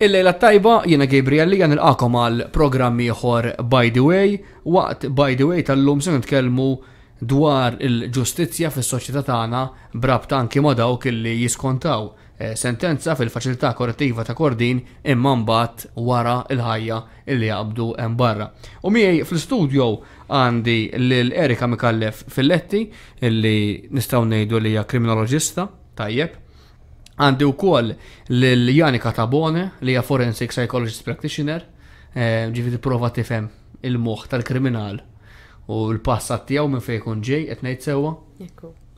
Il-lejla tajba jiena Gabriel li nilqakom għal programmi ieħor By the Way, waqt By the Way tal-lum se nitkellmu dwar il-ġustizzja fis-soċjetà tagħna brabta anki ma' dawk li jiskontaw eh, sentenza fil-faċilità korrettiva ta' Kordin imma mbagħad wara il-ħajja illi jaqbdu hemm barra. U miej fl istudju għandi lil Erika Mikallef Filletti illi nistgħu ngħidu li hija kriminoloġista tajjeb Għandi u kol l-Janika Tabone, li hija Forensic Psychologist Practitioner, eh, ġifiri prova tifem il-moħ tal-kriminal u l-passat tijaw minn fejkun ġej, etnejt sewa.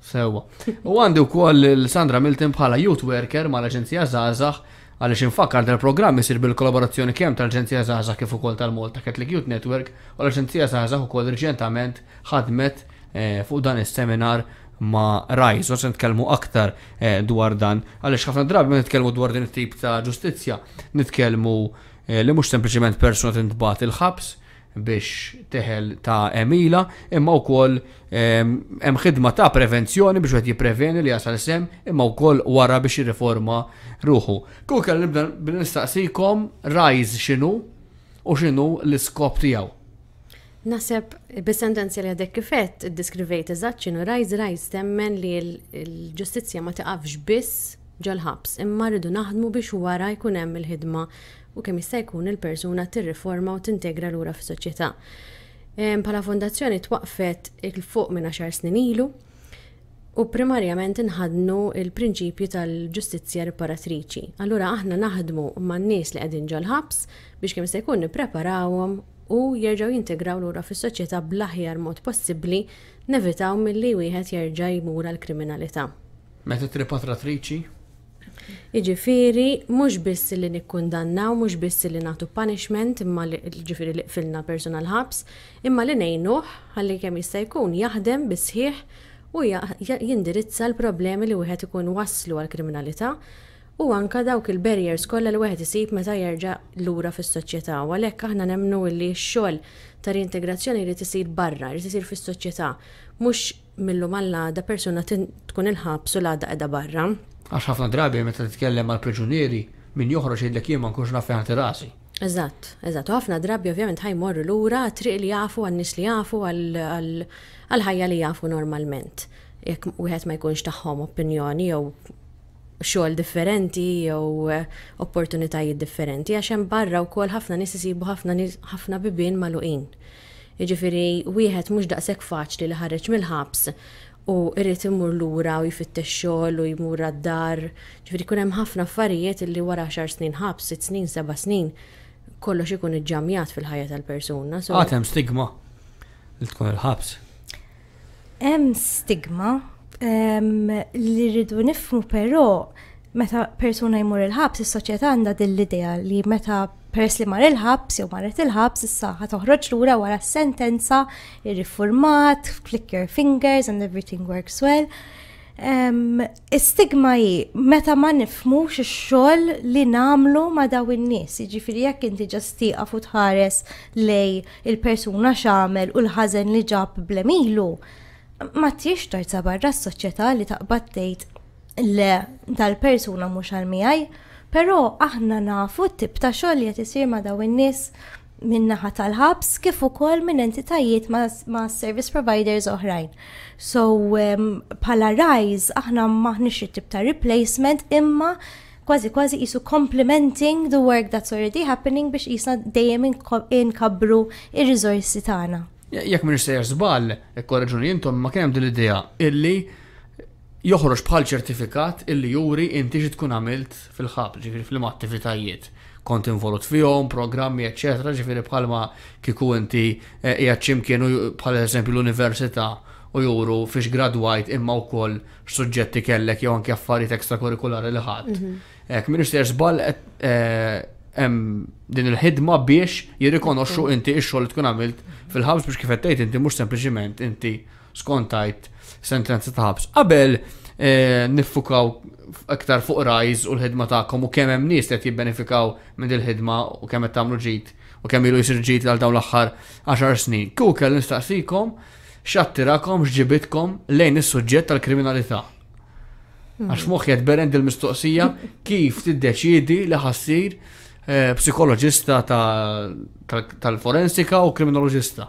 Sewa. U għandi u kol l-Sandra Milton bħala Youth Worker ma l-Aġenzija Zazax għalix infakkar dal-programm jisir bil-kollaborazzjoni kemm tal-Aġenzija Zaza kif ukoll tal-Malta Catholic Youth Network u l-Aġenzija u ukoll reċentament ħadmet eh, fuq dan is-seminar ma' rajz. Għax nitkellmu aktar eh, dwar dan, għalix ħafna drabi ma' nitkellmu dwar din it-tip ta' ġustizja, nitkellmu eh, li mux sempliciment persona tintbat il-ħabs biex teħel ta' emila, imma u koll hemm ħidma ta' prevenzjoni biex għet jipreveni li jasal sem, imma u koll wara biex jirreforma ruħu. Kull kell nibda nistaqsikom rajz xinu u xinu l-iskop tijaw. Naseb, bis-sentenzi li għadek kifet, id-diskrivejt eżatt u rajz rajz temmen li l-ġustizja ma taqafx biss ġal-ħabs, imma rridu naħdmu biex wara jkun hemm il-ħidma u kemm jista' jkun il-persuna tirriforma u tintegra lura fis-soċjetà. Pala fondazzjoni twaqfet il-fuq minn xar snin ilu u primarjament inħadnu il-prinċipju tal-ġustizzja riparatriċi. Allura aħna naħdmu man-nies li qegħdin ġal-ħabs biex kemm jista' jkun nippreparawhom u jerġgħu jintegraw lura fis-soċjetà bl-aħjar mod possibbli nevitaw milli wieħed jerġa' jmur għall kriminalità Meta tripatratriċi? Iġifiri, mux biss li nikkundannaw, mux biss li natu punishment, imma li ġifiri li qfilna personal ħabs, imma li nejnuħ, għalli kem jista' jkun jaħdem bisħiħ u jindirizza l-problemi li wieħed ikun waslu għal kriminalità u anka dawk il-barriers kollha li wieħed isib meta jerġa' lura fis-soċjetà u għalhekk aħna nemmnu li x-xogħol ta' reintegrazzjoni li tisir barra, li tisir fis-soċjetà, mhux millu mal da persuna tkun il-ħabsu l-għada qiegħda barra. Għax ħafna drabi meta titkellem mal preġunieri min joħroġ jgħidlek jien ma nkunx naf rasi. Eżatt, eżatt, u ħafna drabi ovvjament ħajmorru lura triq li jafu għan-nies li jafu għal ħajja li jafu normalment jekk wieħed ma jkunx tagħhom opinjoni jew xogħol differenti jew eh, opportunitajiet differenti għax hemm barra wkoll ħafna nies isibu ħafna ħafna bibien magħluqin. Jiġifieri wieħed mhux daqshekk faċli li ħareġ mill-ħabs u irrid imur lura u jfittex xogħol u jmur għad-dar. Ġifieri kun hemm ħafna affarijiet li wara xar snin ħabs, sitt snin, seba' snin, kollox ikun iġġamjat fil-ħajja tal-persuna. Għad hemm stigma li tkun il-ħabs. Hemm stigma li rridu nifmu però meta persuna jmur il-ħabs, is-soċjetà għandha din l-idea li meta pers li mar il-ħabs jew marret il-ħabs issa ħatoħroġ lura wara sentenza il-reformat, click your fingers and everything works well. Um, Istigma hi meta ma nifmux ix-xogħol li namlu ma daw in-nies, jiġifieri jekk inti ġasti għafu tħares lej il-persuna x'għamel u l-ħażen li ġab blemilu, ma tiex torza barra s-soċjetà li taqbad tgħid le dal-persuna mhux għal mijaj però aħna nafu t-tip ta' xogħol li isir ma' daw in-nies min-naħa tal-ħabs kif ukoll minn entitajiet ma' service providers oħrajn. So ehm, bħala rajz aħna maħniex it-tip ta' replacement imma kważi kważi jisu complementing the work that's already happening biex jisna dejjem inkabru ir-riżorsi tagħna jekk minn sejjer żball, korreġuni jintom, ma kien din l-idea illi joħroġ bħal ċertifikat illi juri inti xi tkun għamilt fil-ħab, ġifiri fil-attivitajiet. Kont involut fihom, programmi, eċetera, ġifieri bħalma kieku inti eh, jgħacċim kienu bħal eżempju l-università u juru fiex graduajt imma u koll suġġetti kellek jew anke affarijiet ekstrakurrikulari li ħadd. Mhm. Ek minn sejjer zbal, din il-ħidma biex jirrikonoxxu inti x-xogħol li tkun għamilt mhm. fil-ħabs biex kif qed inti mhux sempliċiment inti skontajt sentenza ta' ħabs. Qabel eh, niffukaw aktar fuq rajz u l-ħidma tagħkom u kemm hemm nies qed jibbenefikaw minn il-ħidma u kemm qed tagħmlu ġid u kemm ilu jsir ġid għal dawn l-aħħar 10 snin. Kukel nistaqsikom xattirakom xġibitkom lejn is-suġġett tal-kriminalità għax mhm. moħħi berend il mistoqsija kif tiddeċidi li ħassir Eh, psikoloġista tal-forensika u kriminoloġista.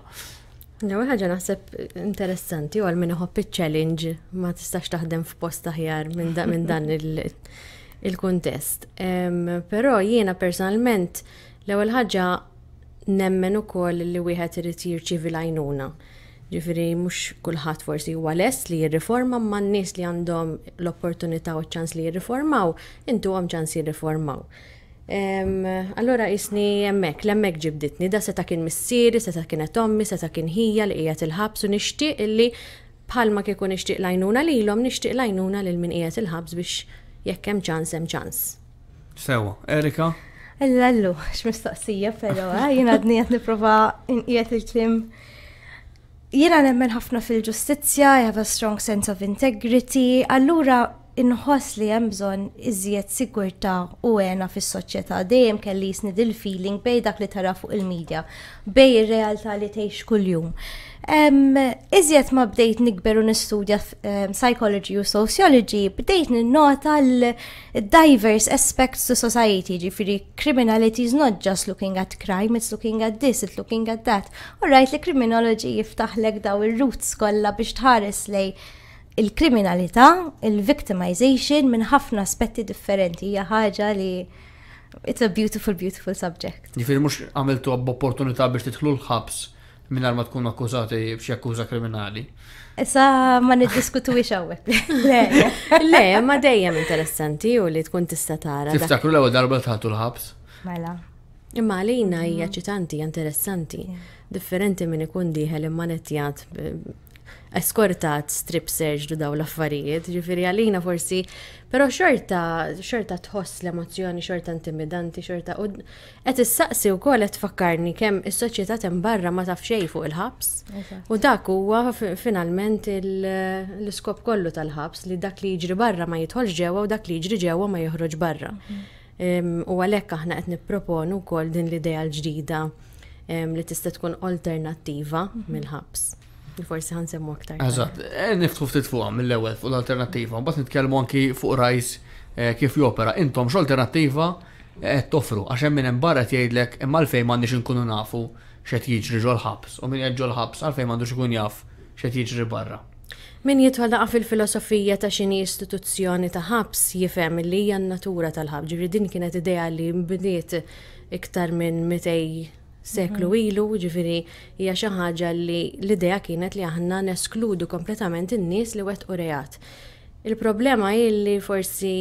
L-ewwel ħaġa naħseb interessanti u għal minn iħobb challenge ma tistax taħdem f'post aħjar minn dan il-kuntest. Però jiena personalment l-ewwel ħaġa nemmen ukoll li wieħed irid jirċievi l-għajnuna. mux mhux kulħadd forsi huwa lest li jirriforma ma n-nies li għandhom l-opportunità u ċans li jirriformaw, intu għom ċans jirriformaw. Allora jisni jemmek, l-emmek ġibditni, da seta kien missieri, seta kien ommi, seta kien hija li qiegħed il-ħabs u nixtieq illi bħalma kieku nixtieq lajnuna lilhom nixtieq lajnuna lil min qiegħed il-ħabs biex jekk hemm ċans hemm ċans. Sewa, Erika? Allallu, x'mistoqsija però, eh, jiena għadni qed nipprova jgħat il-klim. Jiena nemmen ħafna fil-ġustizzja, jgħat have a strong sense of integrity, allura inħoss li hemm bżonn iżjed sigurtà u għena fis-soċjetà dejjem kelli jisni il-feeling bej dak li tara fuq il-medja, bej ir-realtà li tgħix kuljum. Iżjed ma bdejt nikber u nistudja psychology u sociology, bdejt ninnota l-diverse aspects to society, ġifiri criminality is not just looking at crime, it's looking at this, it's looking at that. U rajt li criminology jiftaħlek daw ir-roots kollha biex tħares lej il-kriminalità, il-victimization minn ħafna aspetti differenti hija ħaġa li it's a beautiful, beautiful subject. Jifier mux għamiltu għab opportunità biex titħlu l-ħabs minn ma tkun akkużati b'xi akkuża kriminali. Issa ma niddiskutu hawnhekk. Le, ma dejjem interessanti u li tkun tista' tara. Tiftakru l-ewwel darba tagħtu l-ħabs? Mela. Imma għalina hija ċitanti, interessanti, mm. differenti minn ikun diħel imma nettjat eh, eskortat strip search du daw l-affarijiet, ġifiri għalina forsi, pero xorta, xorta tħoss l-emozjoni, xorta intimidanti, xorta u qed issaqsi wkoll qed tfakkarni kemm is-soċjetà barra ma taf xej fuq il-ħabs. U dak huwa finalment l-iskop kollu tal-ħabs li dak li jiġri barra ma jidħolx ġewwa u dak li jiġri ġewwa ma joħroġ barra. Mhm. U għalhekk aħna qed nipproponu wkoll din l-idea l-ġdida li tista' tkun alternattiva mhm. mill-ħabs. Forsi għan semmu aktar. Eżat, eh, niftu ftit fuq mill-ewel fuq l-alternativa, bat nitkellmu anki fuq rajs eh, kif jopera. Intom x-alternativa qed toffru għax hemm minn hemm barra jgħidlek imma għalfejn m'għandniex inkunu nafu xet jiġri ġol ħabs u min jġol ħabs ħabs għalfejn m'għandux ikun jaf xet jiġri barra. Min għaf fil-filosofija ta' xini istituzzjoni ta' ħabs jifhem li hija n-natura tal-ħabs. ġivri din kienet idea li mbidiet iktar minn mitej seklu mhm. ilu, ġifiri hija xi ħaġa li l-idea kienet li aħna neskludu kompletament in-nies li wet u rejat. Il-problema hi li forsi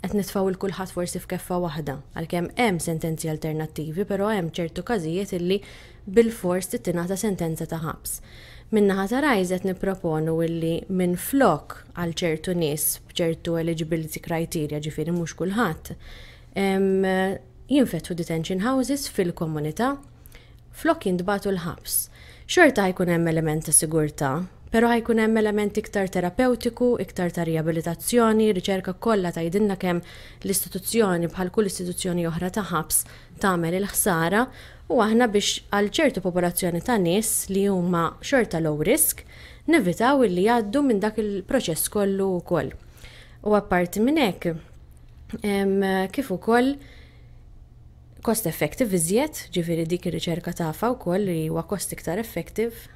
qed nitfaw il kulħadd forsi f'keffa waħda, għalkemm hemm sentenzi alternattivi, però hemm ċertu każijiet illi bil-fors tittinata sentenza ta' ħabs. Minnaħa ta' rajzet niproponu nipproponu illi minn flok għal ċertu nies b'ċertu eligibility criteria ġifieri mhux kulħadd jinfetħu detention houses fil-komunità flok jindbatu l-ħabs. Xorta ħajkun hemm element ta' sigurtà, pero ħajkun hemm element iktar terapeutiku, iktar ta' riabilitazzjoni, riċerka kollha tgħidilna kemm l-istituzzjoni bħal kull istituzzjoni oħra ta' ħabs tagħmel il-ħsara u aħna biex għal ċertu popolazzjoni ta' nies li huma xorta low risk nevitaw li jgħaddu minn dak il-proċess kollu wkoll. U apparti minn hekk kif ukoll cost effective iżjed, ġifiri dik ir-riċerka tafa wkoll li huwa kost iktar effective,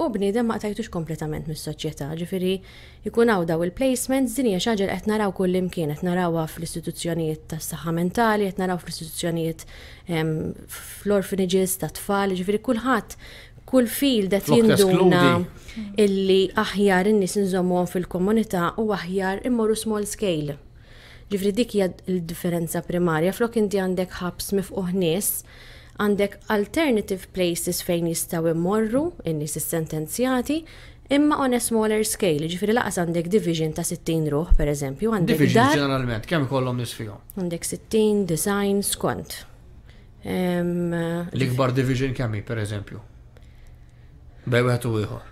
u bniedem ma tajtux kompletament mis-soċjetà, ġifiri jkun hawn daw il-placements din hija qed naraw kull imkien, qed narawha fl-istituzzjonijiet tas-saħħa mentali, qed naraw fl-istituzzjonijiet fl-orphanages ta' tfal, ġifiri kulħadd kull fil dat jinduna illi aħjar in-nies inżommuhom fil-komunità u aħjar immorru small scale. Ġifri dik hija l-differenza primarja, flok inti għandek ħabs mifquħ nies, għandek alternative places fejn jistaw immorru, in-nies is-sentenzjati, imma on a smaller scale, ġifri laqas għandek division ta' 60 ruħ, per eżempju, għandek. Division ġeneralment, kemm kollom fihom? Għandek 60, design, skont. L-ikbar division kemmi, per eżempju? Bej u ieħor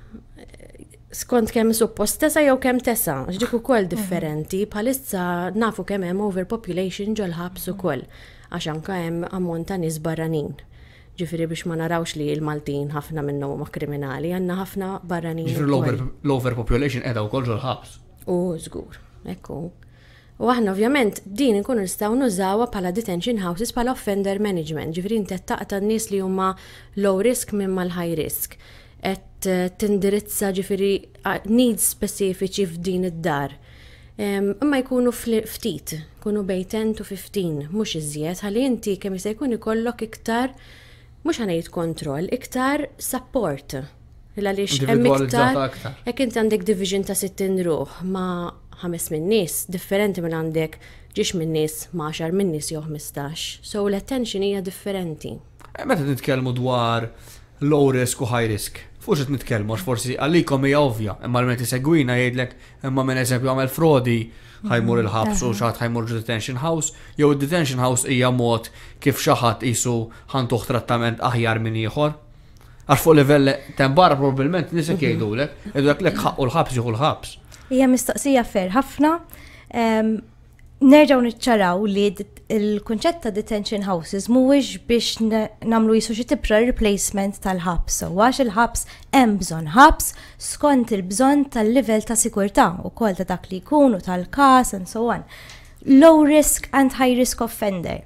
skont kemm suppost tesa jew kemm tesa, ġdik ukoll mhm. differenti, bħalissa nafu kemm hemm overpopulation ġol-ħabs ukoll, għax anke hemm ammont ta' nies barranin. Ġifieri biex ma narawx li l-Maltin ħafna minnhom ma kriminali, għandna ħafna barranin. Ġifieri l-overpopulation qiegħda wkoll ġol-ħabs. U żgur, ekku. U aħna ovvjament din ikunu nistgħu nużawha bħala detention houses bħala offender management, ġifieri intettaq tan-nies li huma low risk minn mal-high risk. Eh, tindirizza ġifiri needs specifiċi f'din id-dar. Imma jkunu ftit, kunu bej 10 u 15, mux iżjed, għalli inti kemm se jkun ikollok iktar, mux ħanajt kontroll, iktar support. L-għalix hemm iktar, jekk inti għandek division ta' 60 ruħ ma' ħames minn nies, differenti minn għandek ġiex minn nies ma' 10 minn nies jew 15. So l-attention hija differenti. Eh, meta nitkellmu dwar low risk u high risk Fux qed nitkellmu forsi għalikom hija ovvja, imma l-meti segwina jgħidlek imma minn eżempju għamel frodi ħajmur mm-hmm. il-ħabs u xaħat ħajmur detention house, jew detention house hija mod kif xaħat isu ħantuħ trattament aħjar minn ieħor. Għax fuq livell tembara probabbilment nisek mm-hmm. jgħidulek, jgħidulek lek ħaqqu l-ħabs jieħu l-ħabs. Hija mistoqsija fer ħafna, nerġaw niċċaraw li il-konċett ta' detention houses mhuwiex biex namlu jisu xi tibra replacement tal-ħabs. Għax il-ħabs hemm bżonn ħabs skont il-bżonn tal-livell ta' sigurtà ukoll ta' dak li jkun u tal-każ and so on. Low risk and high risk offender.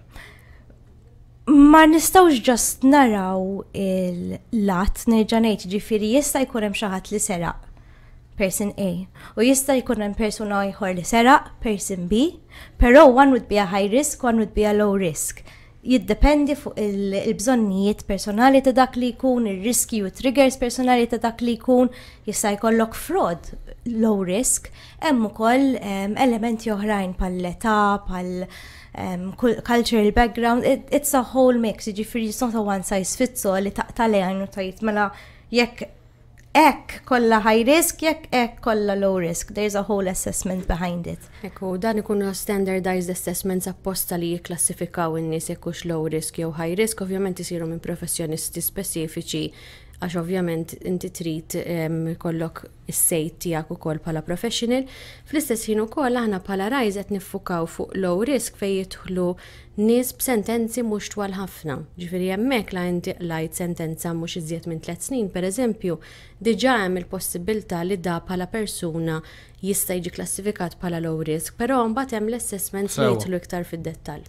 Ma nistawx ġast naraw il-lat nerġa' ngħid ġifieri jista' jkun hemm xi ħadd li seraq person A. U jista' jkun hemm persuna ieħor li seraq, person B, però one would be a high risk, one would be a low risk. Jiddependi fuq il-bżonnijiet personali ta' dak li jkun, ir-riski u triggers personali ta' dak li jkun, jista' jkollok fraud low risk, hemm ukoll elementi oħrajn pal-età, pal um, cultural background, it, it's a whole mix, jiġifieri it's not a one size fits all li taqta' lejn u tajt mela jekk ek kolla high risk, jek ek kolla low risk. There's a whole assessment behind it. Ekku, dan ikunu standardized assessments apposta li jiklassifikaw in-nies jekkux low risk jew high risk, ovvjament jisiru minn professjonisti specifiċi għax ovvjament inti trid kollok is-sejt tiegħek ukoll bħala professional, fl-istess ħin ukoll aħna bħala rajz qed niffukaw fuq low risk fejn jidħlu nies b'sentenzi mhux twal ħafna. Ġifieri hemmhekk la inti lajt sentenza mhux iżjed minn tliet snin, pereżempju, diġà hemm il-possibilità li da bħala persuna jista' jiġi klassifikat bħala low risk, però mbagħad hemm l-assessment li jidħlu iktar fid-dettall.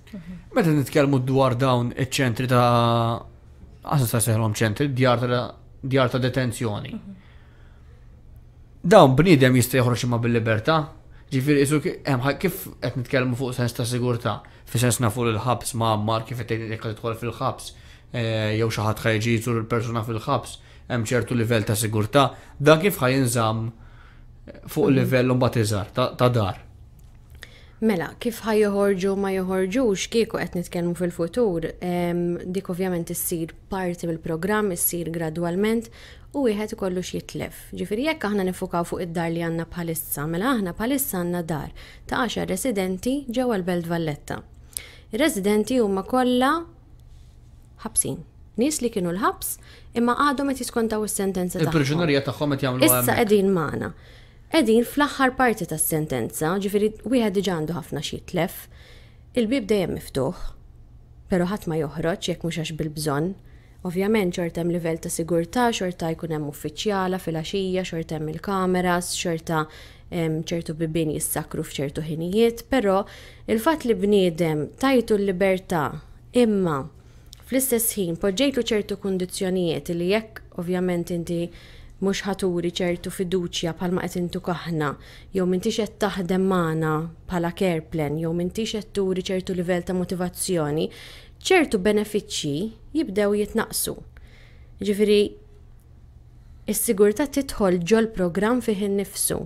Meta nitkellmu dwar dawn iċ-ċentri ta' Għasin sa' seħlom ċentri, djar ta' djar ta' detenzjoni. Mhm. Dawn bniedem jista' joħroġ imma bil-libertà. Ġifir, isu kif qed nitkellmu fuq sens ta' sigurtà, fi sens nafu l-ħabs ma' mar kif qed jekk tidħol fil-ħabs eh, jew xi ħadd ħajġi il-persuna fil-ħabs hemm ċertu livell ta' sigurtà, dan kif ħajinżamm fuq mhm. livell mbagħad iżgħar ta' dar. Mela, kif ħaj joħorġu ma joħorġux kieku qed nitkellmu fil-futur, dik ovvjament issir parti mill-programm, issir gradwalment u wieħed ikollu jitlef. Ġifieri jekk aħna nifukaw fuq id-dar li għandna bħalissa, mela aħna bħalissa għandna dar ta' 10 residenti ġewwa l-Belt Valletta. Ir-residenti huma kollha ħabsin nis li kienu l-ħabs imma għadhom qed jiskontaw is-sentenza tagħhom. Il-priġunerija tagħhom qed jagħmlu Issa qegħdin magħna. Edin fl-aħħar parti tas sentenza ġifiri wieħed diġa għandu ħafna xitlef, il-bib dejjem miftuħ, pero ħadd ma joħroġ jekk mhux għax bil-bżonn. Ovvjament xorta hemm livell ta' sigurtà, xorta jkun hemm uffiċjala filgħaxija, xorta hemm il-kameras, xorta ċertu bibin jissakru f'ċertu ħinijiet, però il-fatt li bniedem tajtu l-libertà imma fl-istess ħin poġġejtu ċertu kundizzjonijiet li jekk ovvjament inti mhux ħaturi ċertu fiduċja pal ma intu kaħna, jew m'intix qed taħdem maħna bħala care plan, jew m'intix qed turi ċertu livell ta' motivazzjoni, ċertu benefiċċji jibdew jitnaqsu. Ġifieri is-sigurtà tidħol ġol programm fih innifsu. nifsu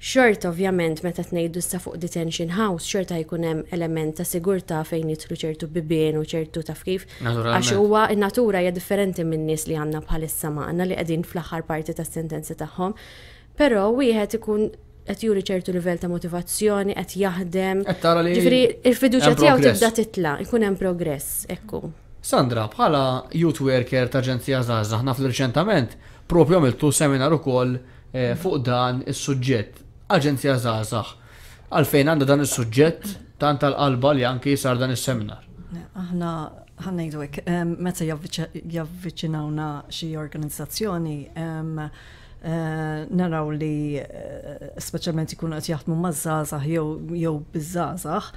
Xort ovvjament meta tnejdu sa fuq detention house, xorta jkun hemm element ta' sigurta fejn jitlu ċertu bibien u ċertu taf kif. Għax huwa n-natura hija differenti minn nies li għandna bħalissa ma'na li qegħdin fl-aħħar parti tas sentenza tagħhom. Però wieħed ikun qed juri ċertu livell ta' motivazzjoni, qed jaħdem. Qed Ġifieri l-fiduċja tiegħu tibda titla, ikun hemm progress, ekku. Sandra, bħala youth worker ta' ġenzija żgħażagħ naf reċentament propju għamiltu seminar ukoll eh, fuq dan is-suġġett aġenzija zazax għalfejn għandha dan is-suġġett tant tal-qalba li anki sar dan is-seminar. Aħna ħanna jidwek, meta javviċinawna xi organizzazzjoni, eh, naraw li eh, speċjalment ikun qed jaħdmu maż-żgħażagħ jew biż-żgħażagħ,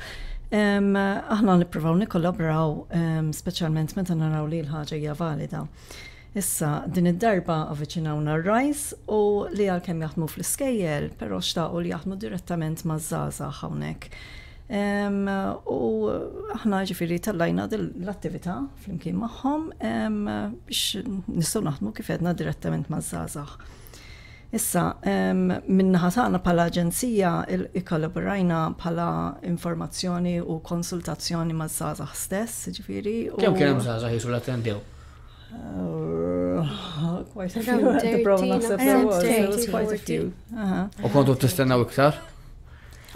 aħna nippruvaw nikkollabraw speċjalment meta naraw li l-ħaġa hija valida. Issa, din id-darba avviċinawna r-rajs u li għal-kem jaħdmu fl-iskejjel, pero xtaqu li jaħdmu direttament ma' zaza hawnhekk. U aħna ġifiri tal-lajna l-attività fl-imkien maħħom biex nistaw naħdmu kif edna direttament ma' zaza. Issa, minnaħa tagħna pala aġenzija il-kollaborajna pala informazzjoni u konsultazzjoni ma' zaza stess, ġifiri. Kemm kemm zaza jisul l-attendew? Uh, quite a few the problem was, quite a few. Uh-huh. U kontu t-istennaw iktar?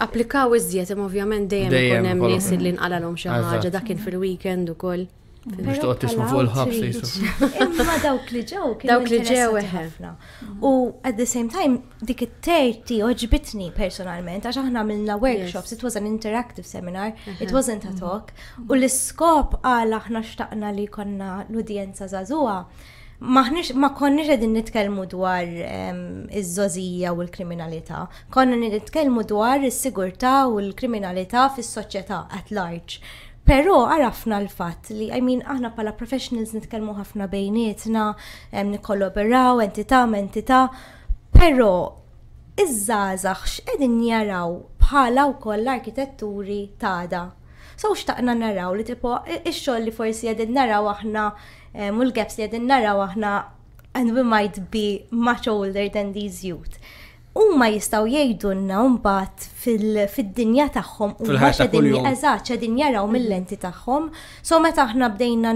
Applikaw iżjed, imma ovvjament dejjem ikun hemm nies li nqalalhom xi ħaġa dakin fil-weekend ukoll. Biex toqgħod tisma' fuq il-ħabs Imma dawk li ġew dawk li ġew ħafna. Mm. U at the same time dik it-terti oġbitni personalment għax aħna għamilna workshops, it was an interactive seminar, it wasn't a mm. talk. U l-iskop għal aħna xtaqna li konna l-udjenza żagħżuha ma konniex qegħdin nitkellmu dwar iż-żożija u l-kriminalità. Konna nitkellmu dwar is-sigurtà u l-kriminalità fis-soċjetà at large. Pero għarafna l-fat li, I mean, aħna pala professionals nitkellmu ħafna bejnietna, nikollaboraw, entita' mentita, pero iż-żazax edin jaraw bħala u koll l-arkitetturi tada. So xtaqna naraw li tipo ix-xogħol li forsi qegħdin naraw aħna u l-gaps li edin naraw aħna and we might be much older than these youth. Umma jistaw jgħidunna mbagħad fil-dinja tagħhom u x'edin eżatt x'edin jaraw mhm. mill-lenti tagħhom. So meta aħna bdejna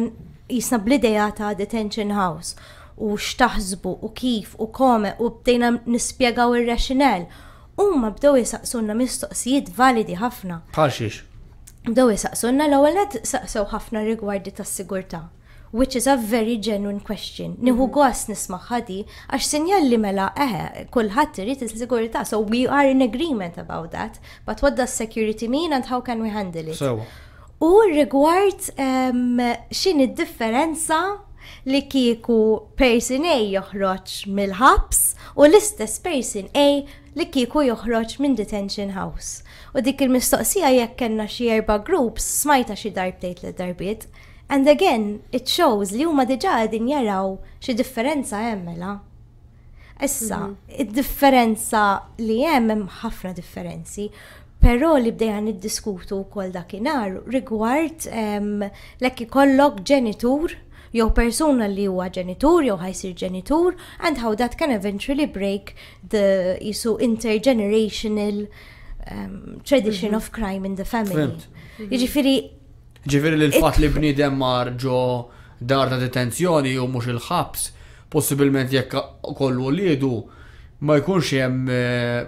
jisna bl-idea ta' detention house u x'taħsbu u kif u kome u bdejna nispjegaw ir-raxinel. Umma bdew jisaqsunna mistoqsijiet validi ħafna. Bħal Bdew jisaqsunna l-ewwel saqsew ħafna rigwardi tas-sigurtà which is a very genuine question. Nihu mhm. gost nismaħħadi, għax sinjal li mela eħe, eh, kullħat irrit il-sigurita, so we are in agreement about that, but what does security mean and how can we handle it? So. U rigward um, xin differenza li kieku person A joħroġ mill-ħabs u l-istess person A li kieku joħroġ minn detention house. U dik il-mistoqsija jekk kellna xi erba' groups smajta xi darbtejt li darbiet. And again, it shows li huma diġa għadin jaraw xi differenza jemmela. Issa, mhm. id-differenza li hemm hemm ħafna differenzi, però li bdejna niddiskutu wkoll dakinhar rigward ehm, lekk ikollok ġenitur jew persuna li huwa ġenitur jew ħajsir ġenitur and how that can eventually break the isu intergenerational um, tradition mm -hmm. of crime in the family. Jiġifieri Ġifiri li l-fat li bnidem marġo dar ta' detenzjoni u mux il-ħabs, possibilment jekk kollu liedu ma jkunx hemm eh,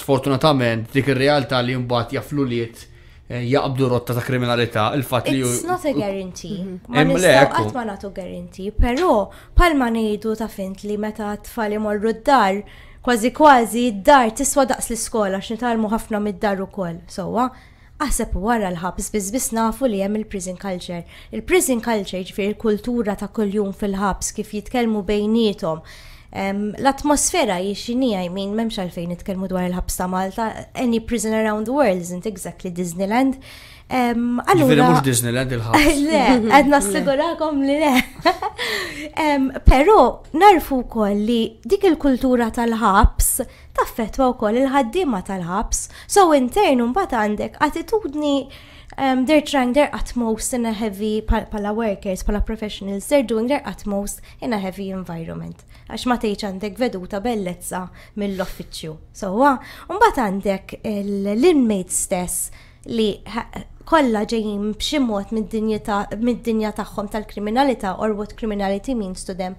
sfortunatament dik ir-realtà li mbagħad jaflu liet eh, jaqbdu rotta ta' kriminalità il-fatt li. It's not a guarantee. Mhm. Ma nistaw qatt ma nagħtu guarantee, però palma ngħidu ta' fint li meta tfal imorru d-dar kważi kważi d-dar tiswa daqs l-iskola x'nitalmu ħafna mid-dar ukoll. Sowa, Aħseb wara l-ħabs biss biss nafu li hemm il-prison culture. Il-prison culture ġifier il-kultura ta' kuljum fil-ħabs kif jitkellmu bejnietom. L-atmosfera jixinija, I mean, memx għalfejn jitkelmu dwar il-ħabs ta' Malta, any prison around the world isn't exactly Disneyland. Allura, mux Disneyland il-ħabs. Le, għedna s-sigurakom li le. Pero, narfu koll li dik il-kultura tal-ħabs taffetwa wkoll il-ħaddiema tal-ħabs, so un mbagħad għandek attitudni um, they're trying their utmost in a heavy, pala workers, pala professionals, they're doing their utmost in a heavy environment. Għax ma teħċ għandek veduta bellezza mill-offiċju. So, un-bat għandek l-inmate stess li kolla ġejjin b'xi mod mid-dinja tagħhom tal-kriminalità or what criminality means to them,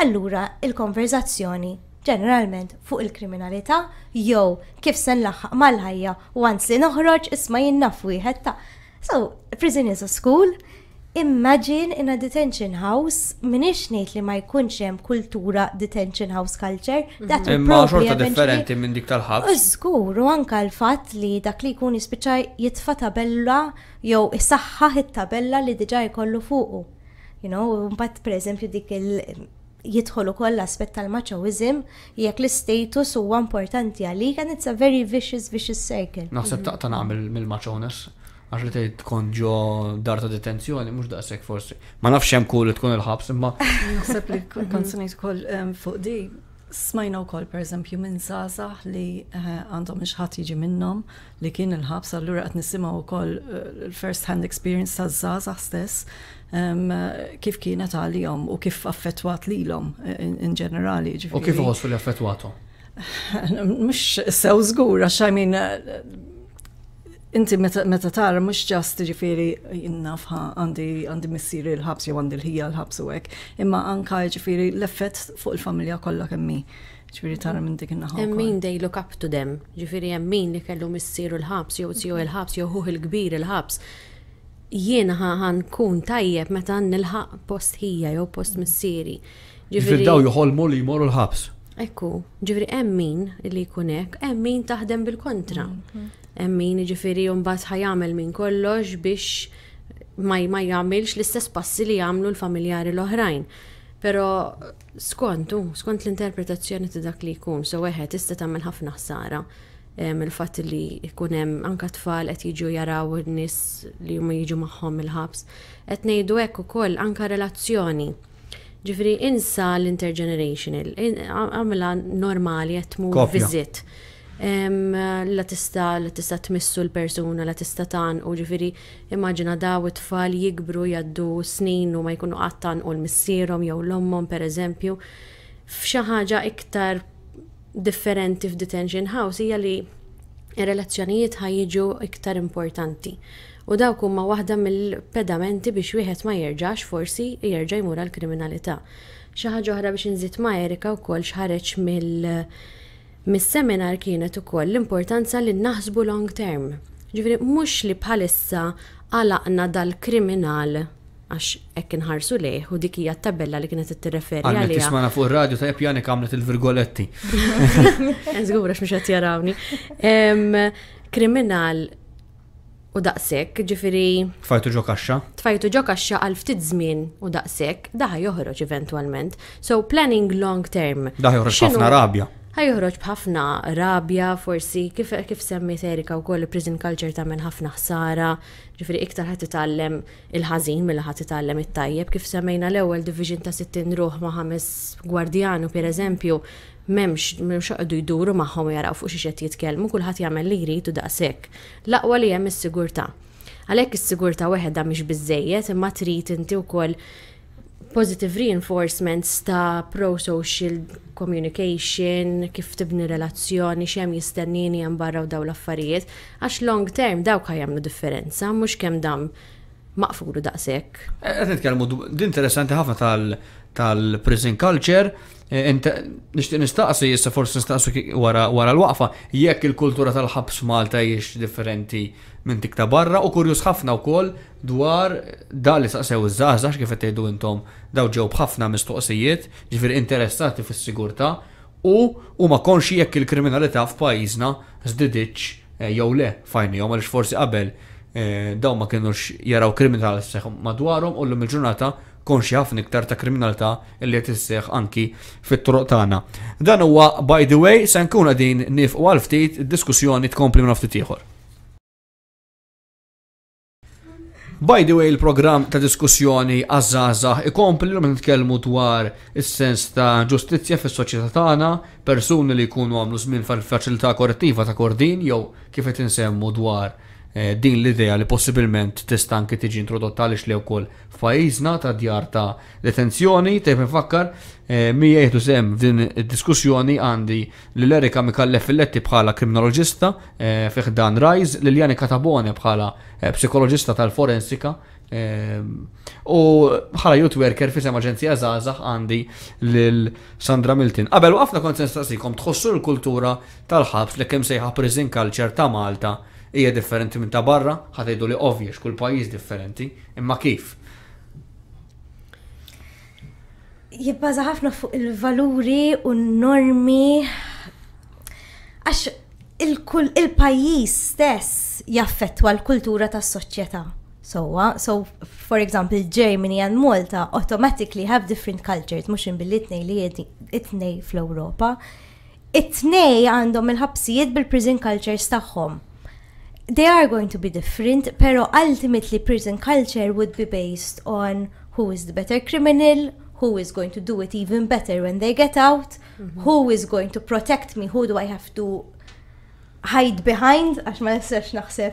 allura il-konverzazzjoni ġeneralment fuq il-kriminalità jew kif se nlaħħaq mal-ħajja once li noħroġ isma jinnaf wieħed ta' So, prison is a school. Imagine in a detention house, minix ngħid li ma jkunx hemm kultura detention house culture. Mhm. Imma xorta differenti minn dik tal-ħabs. Żgur, u anka l fat li dak li jkun jispiċċa jitfa' tabella jew isaħħaħ it-tabella li diġà jkollu fuqu. You know, mbagħad pereżempju dik il- jidħol ukoll l-aspett tal-maċawizm jekk l-status huwa importanti għalik and it's a very vicious vicious circle. Naħseb taqta nagħmel mill-maċowners għax li tgħid tkun ġo dar ta' detenzjoni mhux daqshekk forsi. Ma nafx hemm kull tkun il-ħabs imma. Naħseb li konsonajt ukoll ehm, fuq di Smajna u kol, per eżempju, minn zazax li eh, għandhom iġħat jiġi minnom li kien il-ħabs, allura għat nisima u kol eh, l-first hand experience ta' zazax stess, kif kienet għal-jom u kif affettwat li l-om eh, in ġenerali. U kif għossu li affetwatu? Mux sew zgur, għaxa I mean, Inti meta tara mhux ġast ġifieri nafha għandi għandi missieri l-ħabs jew għandi l-ħija l-ħabs u hekk, imma anka ġifieri l-effett fuq il-familja kollha kemm ġifieri tara minn dik in-naħa. Hemm min dej look up to them, ġifieri hemm min li kellu missieru l-ħabs jew tiegħu l-ħabs jew ħuh il-kbir il-ħabs. Jiena ħankun tajjeb meta nilħaq post ħija jew post missieri. Ġifieri daw joħolmu li jmorru l-ħabs. Ekku, ġifri emmin li kunek, emmin taħdem bil-kontra. Mm, mm emmin ġifiri un bat ħajamel minn kollox biex ma jgħamilx l-istess passi li jagħmlu l-familjari l-oħrajn. Pero skontu, skont l-interpretazzjoni ta' dak li jkun, so weħed tista' tagħmel ħafna ħsara eh, il-fatt li jkun hemm anka tfal qed jiġu jaraw in nies li huma jiġu magħhom il-ħabs. Qed ngħidu hekk ukoll anka relazzjoni. Ġifri insa l-intergenerational, għamla normali qed tmur viżit la tista la tista tmissu l-persuna, la tista tan u ġifiri immaġina daw it-tfal jikbru jaddu snin u ma jkunu għattan u l missirom jew l-ommom per eżempju. fxaħġa ħaġa iktar differenti f'detention house hija li relazzjonijiet ħajġu iktar importanti. U dawk huma waħda mill-pedamenti biex wieħed ma jerġax forsi jerġa' jmur għall-kriminalità. Xi ħaġa oħra biex inżid ma Erika wkoll x'ħareġ mill- Mis-seminar kienet ukoll l-importanza li naħsbu long term. Ġifri, mhux li bħalissa għalaqna dal-kriminal għax ekk inħarsu leħ u dikija tabella li kienet tirreferi għalija. Għalli ismana fuq ir-radju ta' jepjani kamlet il-virgoletti. Nżgur għax mhux qed jarawni. Kriminal u daqsek, ġifiri. Tfajtu ġo kaxxa? Tfajtu ġo kaxxa għal ftit żmien u daqsek, daħ joħroġ eventualment. So planning long term. Daħ joħroġ ħafna rabja joħroġ bħafna rabja, forsi kif kif semmi Erika wkoll prison culture tagħmel ħafna ħsara, ġifri iktar ħadd tallem il-ħażin milli ħadd tallem it-tajjeb kif semmejna l-ewwel division ta' 60 ruħ ma' ħames per pereżempju memx memx għadu jduru magħhom jaraw fuq xi qed jitkellmu, kulħadd jagħmel li jrid u daqshekk. Laqwa li hemm is Għalek Għalhekk is-sigurtà weħedha miex biżejjed imma trid inti wkoll positive reinforcements ta' pro-social communication, kif tibni relazzjoni, xem jistennini jem barra u daw l-affarijiet, għax long term dawk ħajamlu differenza, mux kem dam maqfuru daqsek. Għet nitkellmu, din interessanti ħafna tal- tal-prison culture, e, nishti nistaqsi jissa forsi nistaqsu wara l-waqfa jekk il-kultura tal-ħabs Malta jiex differenti minn tikta ta' barra u kurjus ħafna wkoll dwar dal li saqsew iż-żgħażagħ kif qed tgħidu intom daw ġew b'ħafna mistoqsijiet, ġifier interessati fis-sigurtà u huma konxi jekk il-kriminalità f'pajjiżna żdidiċ e, jew le jom, għalix forsi qabel e, daw ma kienux jaraw kriminalità seħħ madwarhom u l-lum il-ġurnata konxi ħafna iktar ta' kriminalità li qed isseħħ anki fit-toroq tagħna. Dan huwa by the way se nkun qegħdin nifqu għal ftit diskussjoni tkompli minn ftit ieħor. By the way, il-programm ta' diskussjoni għazzazah ikompli l nitkellmu dwar is-sens ta' ġustizzja fis soċjetà tagħna, persuni li jkunu għamlu żmien fil-faċilità korrettiva ta' kordin jew kif qed insemmu dwar Eh, din l-idea li possibilment tista' anke tiġi introdotta għalix li wkoll f'pajjiżna ta' djar ta' detenzjoni, tejf nfakkar eh, mi jgħidu sem din id-diskussjoni għandi l erika kalle Filletti bħala kriminologista eh, fih dan l-jani Katabone bħala psikologista tal-forensika u bħala youth worker fisem aġenzija Zazax għandi l-Sandra Milton. Qabel waqfna kont nistaqsikom tħossu l-kultura tal-ħabs li kemm sejħa prison culture ta' Malta hija differenti minn ta' barra, jgħidu li ovvjex kull pajjiż differenti, imma kif? Jibbaża ħafna fuq il-valuri u n-normi għax il il-pajjiż stess jaffettwa l-kultura tas-soċjetà. So, so for example, Germany and Malta automatically have different cultures, mux billi itnej li itnej fl-Europa. Itnej għandhom il-ħabsijiet bil-prison cultures tagħhom they are going to be different, pero ultimately prison culture would be based on who is the better criminal, who is going to do it even better when they get out, mm -hmm. who is going to protect me, who do I have to hide behind, għax ma nistax naħseb.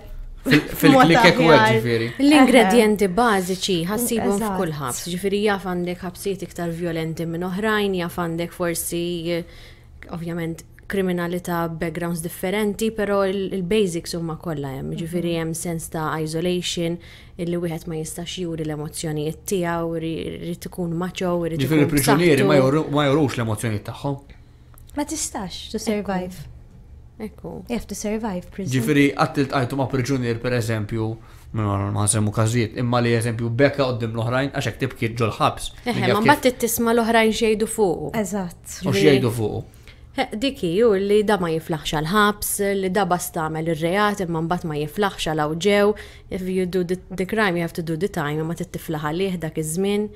Fil-klikek u L-ingredienti bażiċi ħassibhom f'kull ħabs, ġifiri jaf għandek ħabsiet iktar violenti minn oħrajn, jaf għandek forsi ovvjament kriminalità backgrounds differenti, pero il-basics il huma kollha hemm, mhm. ġifieri hemm sens ta' isolation, illi wieħed ma jistax juri l-emozjonijiet tiegħu, irid ikun maċo, irid ikun. Ġifieri priġunieri ma jorux l-emozjonijiet tagħhom. Ma tistax to survive. Ekku. You have to survive prison. Ġifieri qatt iltqajtu ma' priġunier pereżempju, ma nsemmu każijiet, imma li eżempju bekka qoddim l-oħrajn għax hekk tibki ġol ħabs. Eħe, eh, ma mbagħad tisma' l-oħrajn xejdu fuq. Eżatt. U xejdu fuq. Diki u li da ma jiflaħx għal-ħabs, li da għamel il-reat imma mbagħad ma jiflaħx għal-awġew, if you do the, the crime you have to do the time, imma tittiflaħ għalih dak iż-żmien.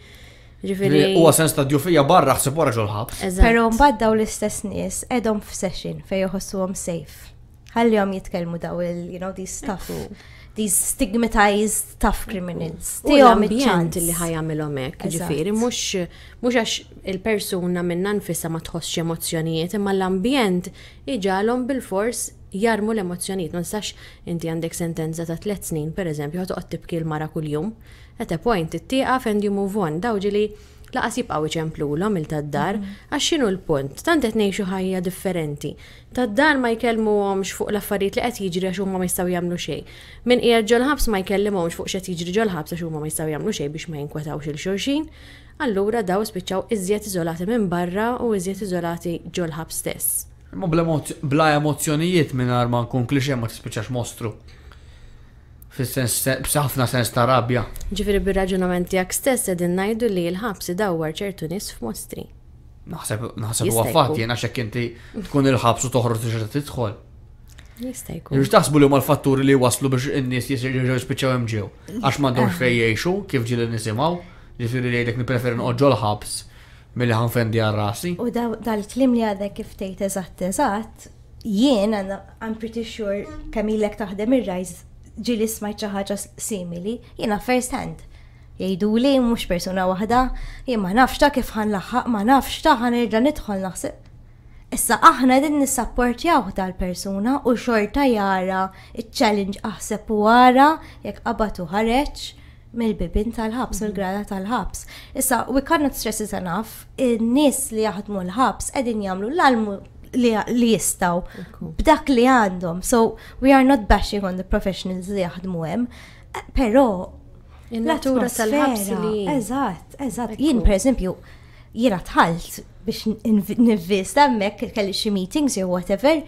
Ġifiri. U għasen stadju fija barra, xsib ġol ħabs. Pero mbagħad daw l-istess nies edhom f'session fejn joħossuhom safe. Ħallihom jitkellmu daw il, you know, these stuff these stigmatized tough criminals. l ambjent li ħajamilhom hekk, ġifieri mhux mhux għax il-persuna minna nfissa ma tħossx emozzjonijiet, imma l-ambjent iġalhom bil-fors jarmu l-emozzjonijiet. Ma nistax inti għandek sentenza ta' tliet snin, pereżempju, ħotoqgħod tibki l-mara kuljum. At a point, it-tieqaf and you move on. Dawġi li laqas jibqaw iċemplu l tad dar mhm. għax għaxinu l-punt, tant qed ngħixu ħajja differenti. Tad-dar ma jkellmuhomx fuq l-affarijiet li qed jiġri għax ma jistaw jagħmlu xejn. Min qiegħed ġolħabs ma ma għomx fuq xet jiġri ġolħabs ħabs għax ma jistaw jagħmlu xejn biex ma jinkwetawx xil xulxin allura daw spiċċaw iżjed iżolati minn barra u iżjed iżolati ġol-ħabs stess. Ma bla emozjonijiet minn arma nkun kliċe ma tispiċax mostru b'safna sens ta' rabja. Ġifiri bil-raġunament jak stess edin najdu li l ħabsi dawwar ċertu nis f'mostri. Naħseb naħseb huwa fatt jiena x'hekk inti tkun il ħabsu u toħroġ tixra tidħol. Jista' jkun. Mhux taħsbu li huma l-fatturi li waslu biex in-nies jiġu jispiċċaw hemm ġew. Għax m'għandhomx ah. fejn jgħixu kif ġieli nisimgħu, jiġifieri jgħidlek nippreferi noqgħod ħabs mill-li ħanfendi għal rasi. U dal-klim li għadha kif tgħid eżatt eżatt, jien I'm pretty sure kamilek taħdem ir-rajz ġili smajt xi ħaġa simili, jiena first hand. Jgħidu li mhux persuna waħda, jien ma nafx ta' kif ħan laħħaq, ma nafx ta' ħan irġa' nidħol naħseb. Issa aħna din nissapportjaw tal-persuna u xorta jara il-challenge aħseb u għara jekk qabatu ħareċ mill-bibin tal-ħabs u l-grada mhm. tal-ħabs. Issa, we cannot stress it enough, in-nies li jaħdmu l-ħabs edin jamlu l-almu li jistaw b'dak li għandhom. So we are not bashing on the professionals li jaħdmu hemm, eh, però l-natura tal li. Eżatt, eżatt. Jien per eżempju, jiena tħalt biex nivvista hemmhekk kelli xi meetings jew whatever,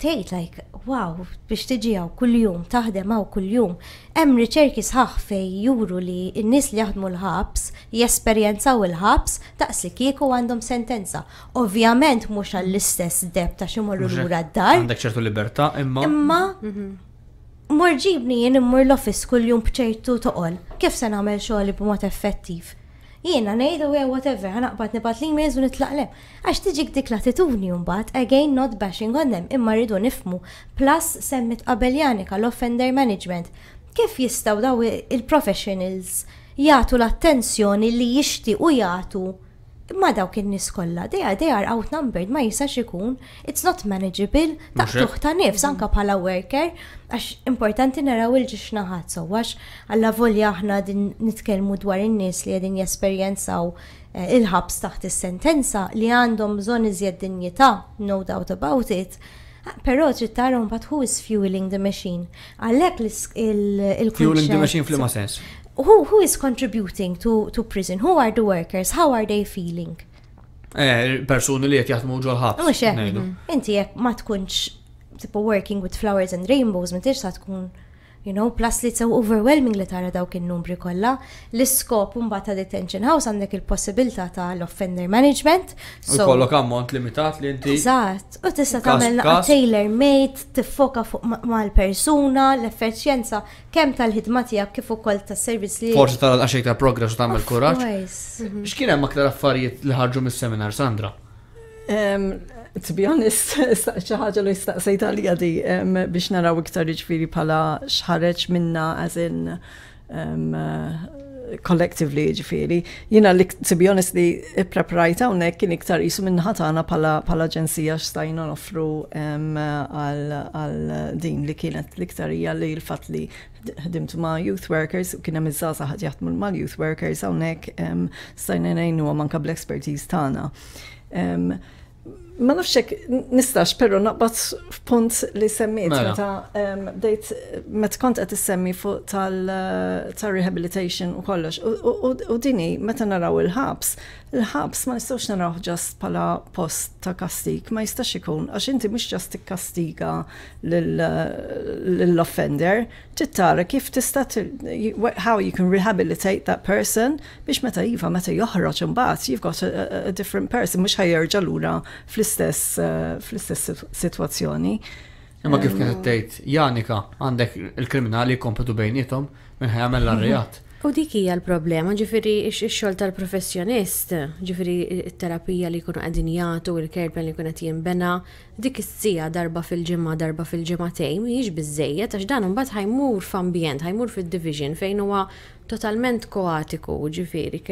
tgħid like wow biex tiġi kuljum taħdem hawn kuljum. Hemm riċerki sħaħ fej juru li n-nies li jaħdmu l-ħabs jesperjenzaw il-ħabs taqsi kieku għandhom sentenza. Ovvjament mhux għall-istess deb ta' xi morru lura d-dar. Għandek ċertu libertà imma. Imma mhm. morġibni jien immur l-office kull-jum bċertu toqol. Kif se nagħmel xogħol b'mod effettiv? jiena ngħidu jew whatever ħanaqbad nibgħat l-emails u nitlaqlem. Għax tiġik dik l-attitudni mbagħad again not bashing on them imma rridu nifmu plus semmit qabel Janika l-offender management. Kif jistgħu daw il-professionals jagħtu l-attenzjoni li jixtiequ jagħtu ma dawk in-nies kollha, they are, they are outnumbered, ma jistax ikun, it's not manageable, ta' ta' nifs anka bħala worker, għax importanti naraw il-ġixna ħadso, għax għalla volja aħna din nitkellmu dwar in-nies li qegħdin jesperjenzaw eh, il-ħabs taħt is-sentenza li għandhom bżonn iżjed dinjità, no doubt about it, Pero trid tara mbagħad who is fueling the machine. Għalhekk il-Fueling the machine fl-ma sens who, who is contributing to, to prison? Who are the workers? How are they feeling? Eh, persuni li jek jaħdmu ħabs Mux oh, Inti jek ma tkunx tipo working with flowers and rainbows, ma tix tkun You know, plus li so overwhelming li tara dawk il numbri kollha. L-iskop mbagħad ta' detention house għandek il-possibilità ta' l-offender management. U kollok ammont limitat li inti. Eżatt, u tista' tagħmel tailor made, tiffoka fuq mal-persuna, l efferċjenza kemm tal-ħidma tiegħek kif ukoll tas service li. Forsi tal għaxek ta' progress u tagħmel kuraġġ. X'kien hemm aktar affarijiet li ħarġu mis-seminar Sandra? to be honest, xaħġa li staqsejt talija di biex naraw iktar ġifiri pala xħareċ minna as in um, uh, collectively ġifiri. Jina li, to be honest, li preparajta unnek kien iktar jisu minnħatana pala, pala ġensija xtajna nofru għal um, din li kienet l-iktarija li l-fat li ħdimtu ma' youth workers, u kien hemm iż-żaza ħadd jaħdmu ma' youth workers hawnhekk um, stajna ngħinuhom anke bl-expertise tagħna. Um, Ma nafxek nistax, pero naqbat f'punt li semmit mela. meta bdejt met kont qed semmi fuq tal-rehabilitation eh, u kollox. U dini meta naraw il-ħabs il-ħabs ma nistawx naraħ ġast pala post ta' kastik, ma jistax ikun, għax inti mux ġast kastiga l-offender, tittara kif tista' how you can rehabilitate that person biex meta jiva meta joħroġ mbaħt, you've got a, a different person mhux ħajjerġa' lura fl-istess eh, fl-istess sitwazzjoni. Imma kif kienet tgħid Janika għandek il-kriminali kompetu bejnietom minn ħajamel l-arrijat. U dik hija l-problema, ġifiri x-xol tal-professjonist, ġifiri terapija li kunu għadin jgħatu, il kerben li kunu għati jimbena, dik s-sija darba fil-ġimma, darba fil tej, miħiġ bizzejja, għax dan mbagħad ħajmur f'ambjent, ħajmur fil-division fejn huwa totalment koatiku, ġifiri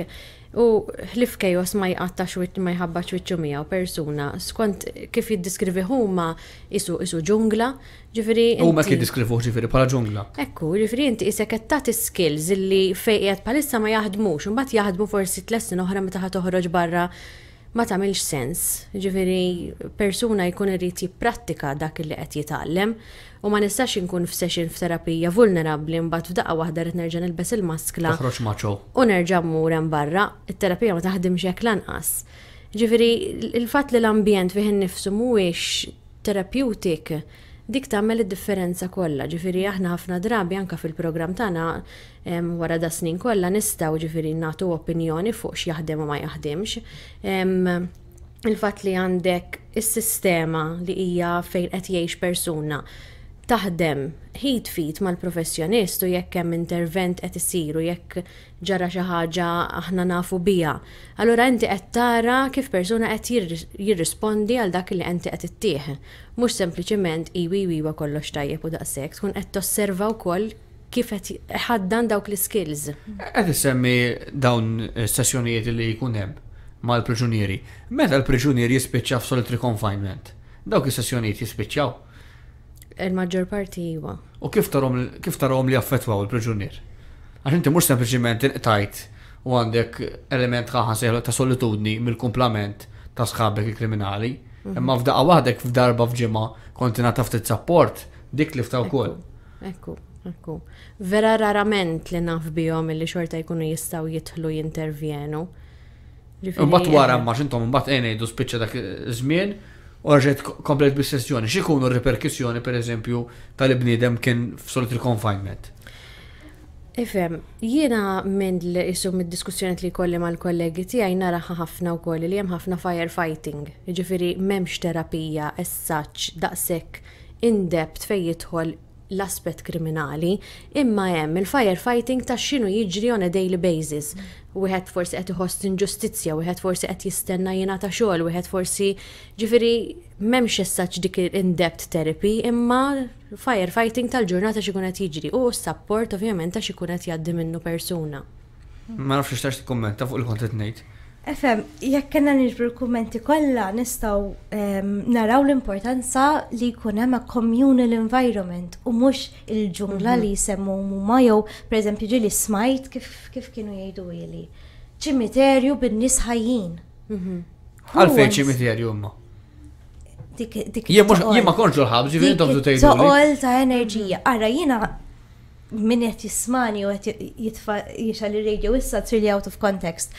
U ħlif kejos ma jgħatta xwit ma jħabba xwitċu miegħu persuna skont kif jiddiskrivi huma isu isu ġungla, ġifieri. Huma kif jiddiskrivu ġifiri bħala ġungla. Ekku, ġifiri inti isek qed tagħti skills illi fejqiet bħalissa ma jaħdmux, imbagħad jaħdmu forsi t-lessin oħra meta ħa toħroġ barra ma tagħmilx sens. Ġifieri persuna jkun irid jipprattika dak li qed jitgħallem u ma nistax inkun f'session f'terapija vulnerabbli mbagħad f'daqqa waħda rid nerġa' nilbes il-maskla. Toħroġ maċo. U nerġa' mmur hemm barra, it-terapija ma taħdimx hekk lanqas. Ġifieri il-fatt li l-ambjent fih innifsu mhuwiex terapeutik dik tagħmel id-differenza kollha. Ġifieri aħna ħafna drabi anka fil-programm tagħna wara da snin kollha nistgħu ġifieri nagħtu opinjoni fuq x'jaħdem u ma jaħdimx. Il-fatt li għandek is-sistema li hija fejn qed jgħix persuna taħdem hit fit mal-professjonist u jekk hemm intervent qed isir u jekk ġara xi ħaġa aħna nafu biha. Allura inti qed tara kif persuna qed jirrispondi għal dak li inti qed ittieħ. Mhux sempliċement iwi iwa kollox tajjeb u daqshekk tkun qed tosserva wkoll kif qed ħaddan dawk l-skills. Qed issemmi dawn sessjonijiet li jkun hemm mal-preġunieri. Meta l-preġunieri jispiċċa f'solitary confinement, dawk is-sessjonijiet jispiċċaw Il-maġġor parti iwa. U kif tarom li affettwaw il preġunir Għax inti mhux sempliciment tajt u għandek element ħaħan ta' solitudni mill-kumplament ta' sħabek kriminali. Mhm. Imma f'daqqa waħdek f'darba f'ġimgħa kontina ta' ftit support dik li ftaw kol. Ekku, ekku. Vera rarament li naf bihom li xorta jkunu jistgħu jidħlu jintervjenu. Imbagħad wara eh, maġintom, x'intom imbagħad ejn spiċċa dak iż-żmien orġet komplet bis-sessjoni, xikunu r-reperkussjoni per eżempju tal-ibnidem kien f'solit il-confinement? Efem, jiena minn l-isum id-diskussjoni li kolli mal-kollegi tiegħi raħħa ħafna wkoll li hemm ħafna firefighting. Jiġifieri m'hemmx terapija essaċ, daqsek, daqshekk in depth fejn jidħol l-aspet kriminali, imma hemm il-firefighting ta' xinu jiġri on a daily basis. Wieħed forsi qed iħoss inġustizzja, wieħed forsi qed jistenna jiena ta' xogħol, wieħed forsi ġifieri m'hemmx issaġġ dik in-depth therapy, imma firefighting tal-ġurnata xi qed jiġri u s-support ovvjament ta' xi qed jgħaddi minnu persuna. Ma nafx xtax tikkummenta fuq il-kontent ngħid. Efem, jekk kena nġbru kummenti kollha nistgħu ehm, naraw l-importanza li jkun hemm communal environment u mhux il-ġungla mhm. li semmu huma jew eżempju ġili smajt kif kienu jgħidu ili. Ċimiterju bin-nies ħajjin. Mhm. Għalfejn ċimiterju huma? Dik Jien ma konġu l-ħab, ġifieri tobdu Soqol ta' enerġija. Mhm. Ara jiena min qed jismani u qed jitfa' jixal ir-radio issa trilli out of context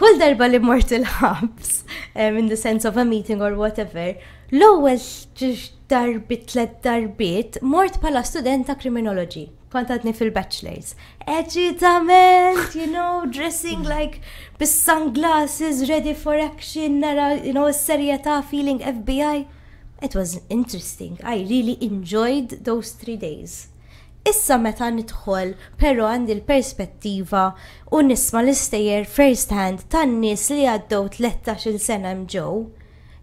kull darba li mort il-ħabs, um, in the sense of a meeting or whatever, l-ewwel darbit tlet darbit mort pala student ta' kriminologi. Kontatni fil-bachelors. Eġitament, you know, dressing like bis sunglasses, ready for action, nara, you know, serjeta feeling FBI. It was interesting. I really enjoyed those three days. Issa meta nidħol, però għandi l-perspettiva u nisma l-istejjer first hand tan-nies li għaddew 13-il sena mġew,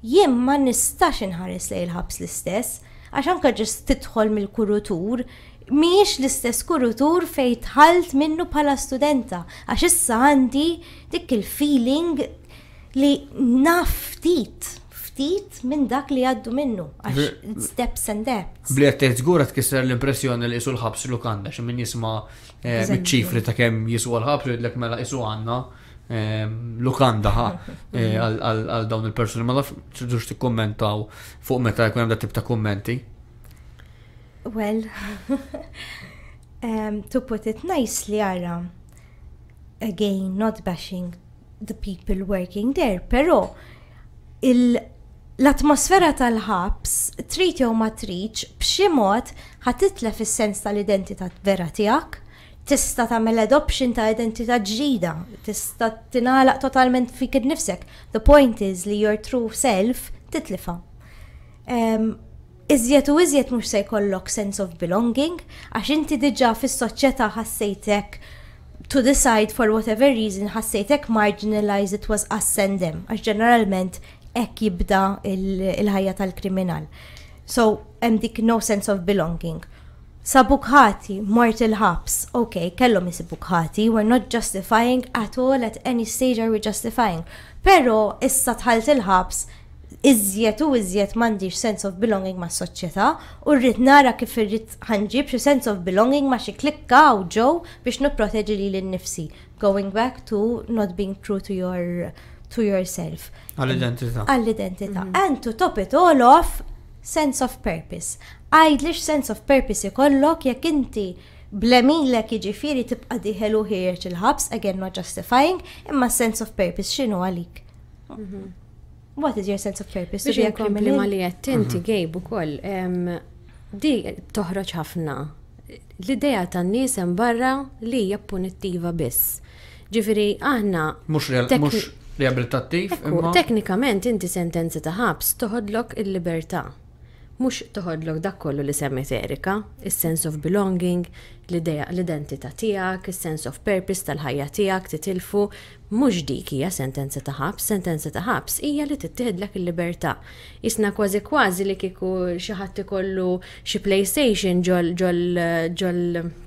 jien ma nistax inħares lej il-ħabs l-istess, għax anke ġest tidħol mill-kurutur, miex l-istess kurutur fej tħalt minnu pala studenta, għax issa għandi dik il-feeling li naftit ftit minn dak li għaddu minnu, għax steps and depths. Bliet teħt zgura tkisser l-impressjoni li jisul ħabs l-ukanda, xe minn jisma eh, ċifri ta' kem jisul l-ħabs, id mela jisul għanna eh, l-ukanda eh, għal dawn il-personi, ma laf ċiġux t-kommentaw fuq meta jkun hemm da tip ta' kommenti. Well, um, to put it nicely, Ara, again, not bashing the people working there, pero il- l-atmosfera tal-ħabs trid jew ma tridx b'xi mod ħatitlef is-sens tal-identità vera tiegħek tista tagħmel adoption ta' identità ġdida, tista tingħalaq totalment fik nifsek. The point is li your true self titlifa. Um, iżjed u iżjed mhux se jkollok sense of belonging, għax inti diġà fis-soċjetà ħassejtek to decide for whatever reason ħassejtek marginalized it was us and them, għax ġeneralment hekk jibda il-ħajja tal-kriminal. So, hemm dik no sense of belonging. Sabukħati, mort il-ħabs, ok, kellhom isibukħati, we're not justifying at all, at any stage are we justifying. Pero, issa tħalt il-ħabs, iżjed u iżjed m'għandix sense of belonging ma' soċjetà u rrid nara kif rrit ħanġib xi sense of belonging ma' xi klikka u ġew biex nipproteġi li l-nifsi. Going back to not being true to your to yourself. Għall-identità. Għall-identità. Mm-hmm. And to top it all off, sense of purpose. Għajdlix sense of purpose ikollok jekk inti blemilek jiġifieri tibqa diħelu ħirċ il-ħabs, again not justifying, imma sense of purpose x'inhu għalik. Mm-hmm. What is your sense of purpose? Biex li ma li għattinti mm-hmm. gejb ukoll, di toħroġ ħafna. L-ideja tan-nies barra li hija punittiva biss. Ġifieri aħna. Mhux Riabilitattiv? Teknikament inti sentenzi ta' ħabs toħodlok il-libertà. Mux toħodlok dak kollu li semmit Erika, il-sense of belonging, l-identità tijak, il-sense of purpose tal-ħajja tijak titilfu, mux dik hija sentenza ta' ħabs, sentenza ta' ħabs hija li tittieħdlek il-libertà. Isna kważi kważi li kiku xi ħadd ikollu xi PlayStation ġol ġol ġol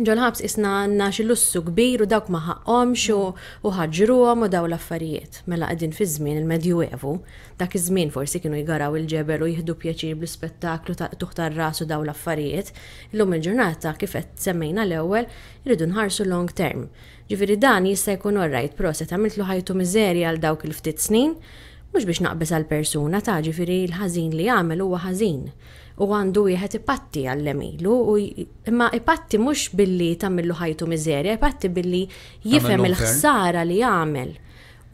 ħabs isna nax xil-lussu kbir u dawk maħaqomx u ħagġruhom u daw l-affarijiet. Mela għadin fi żmien il-Medjuevu, dak iż-żmien forsi kienu jgaraw il ġeber u jihdu pjaċir bl-ispettaklu tuħtar u daw l-affarijiet. Illum il-ġurnata kif qed semmejna l-ewwel irridu nħarsu long term. Ġifieri dan jista' jkun orrajt proset għamiltlu ħajtu miżerja għal dawk il-ftit snin, mhux biex naqbes għal persuna ta' ġifieri l-ħażin li jagħmel huwa ħażin u għandu jħet ipatti għall-emilu, imma ipatti mux billi tamillu ħajtu mizerja, ipatti billi jifem il-ħsara li jgħamil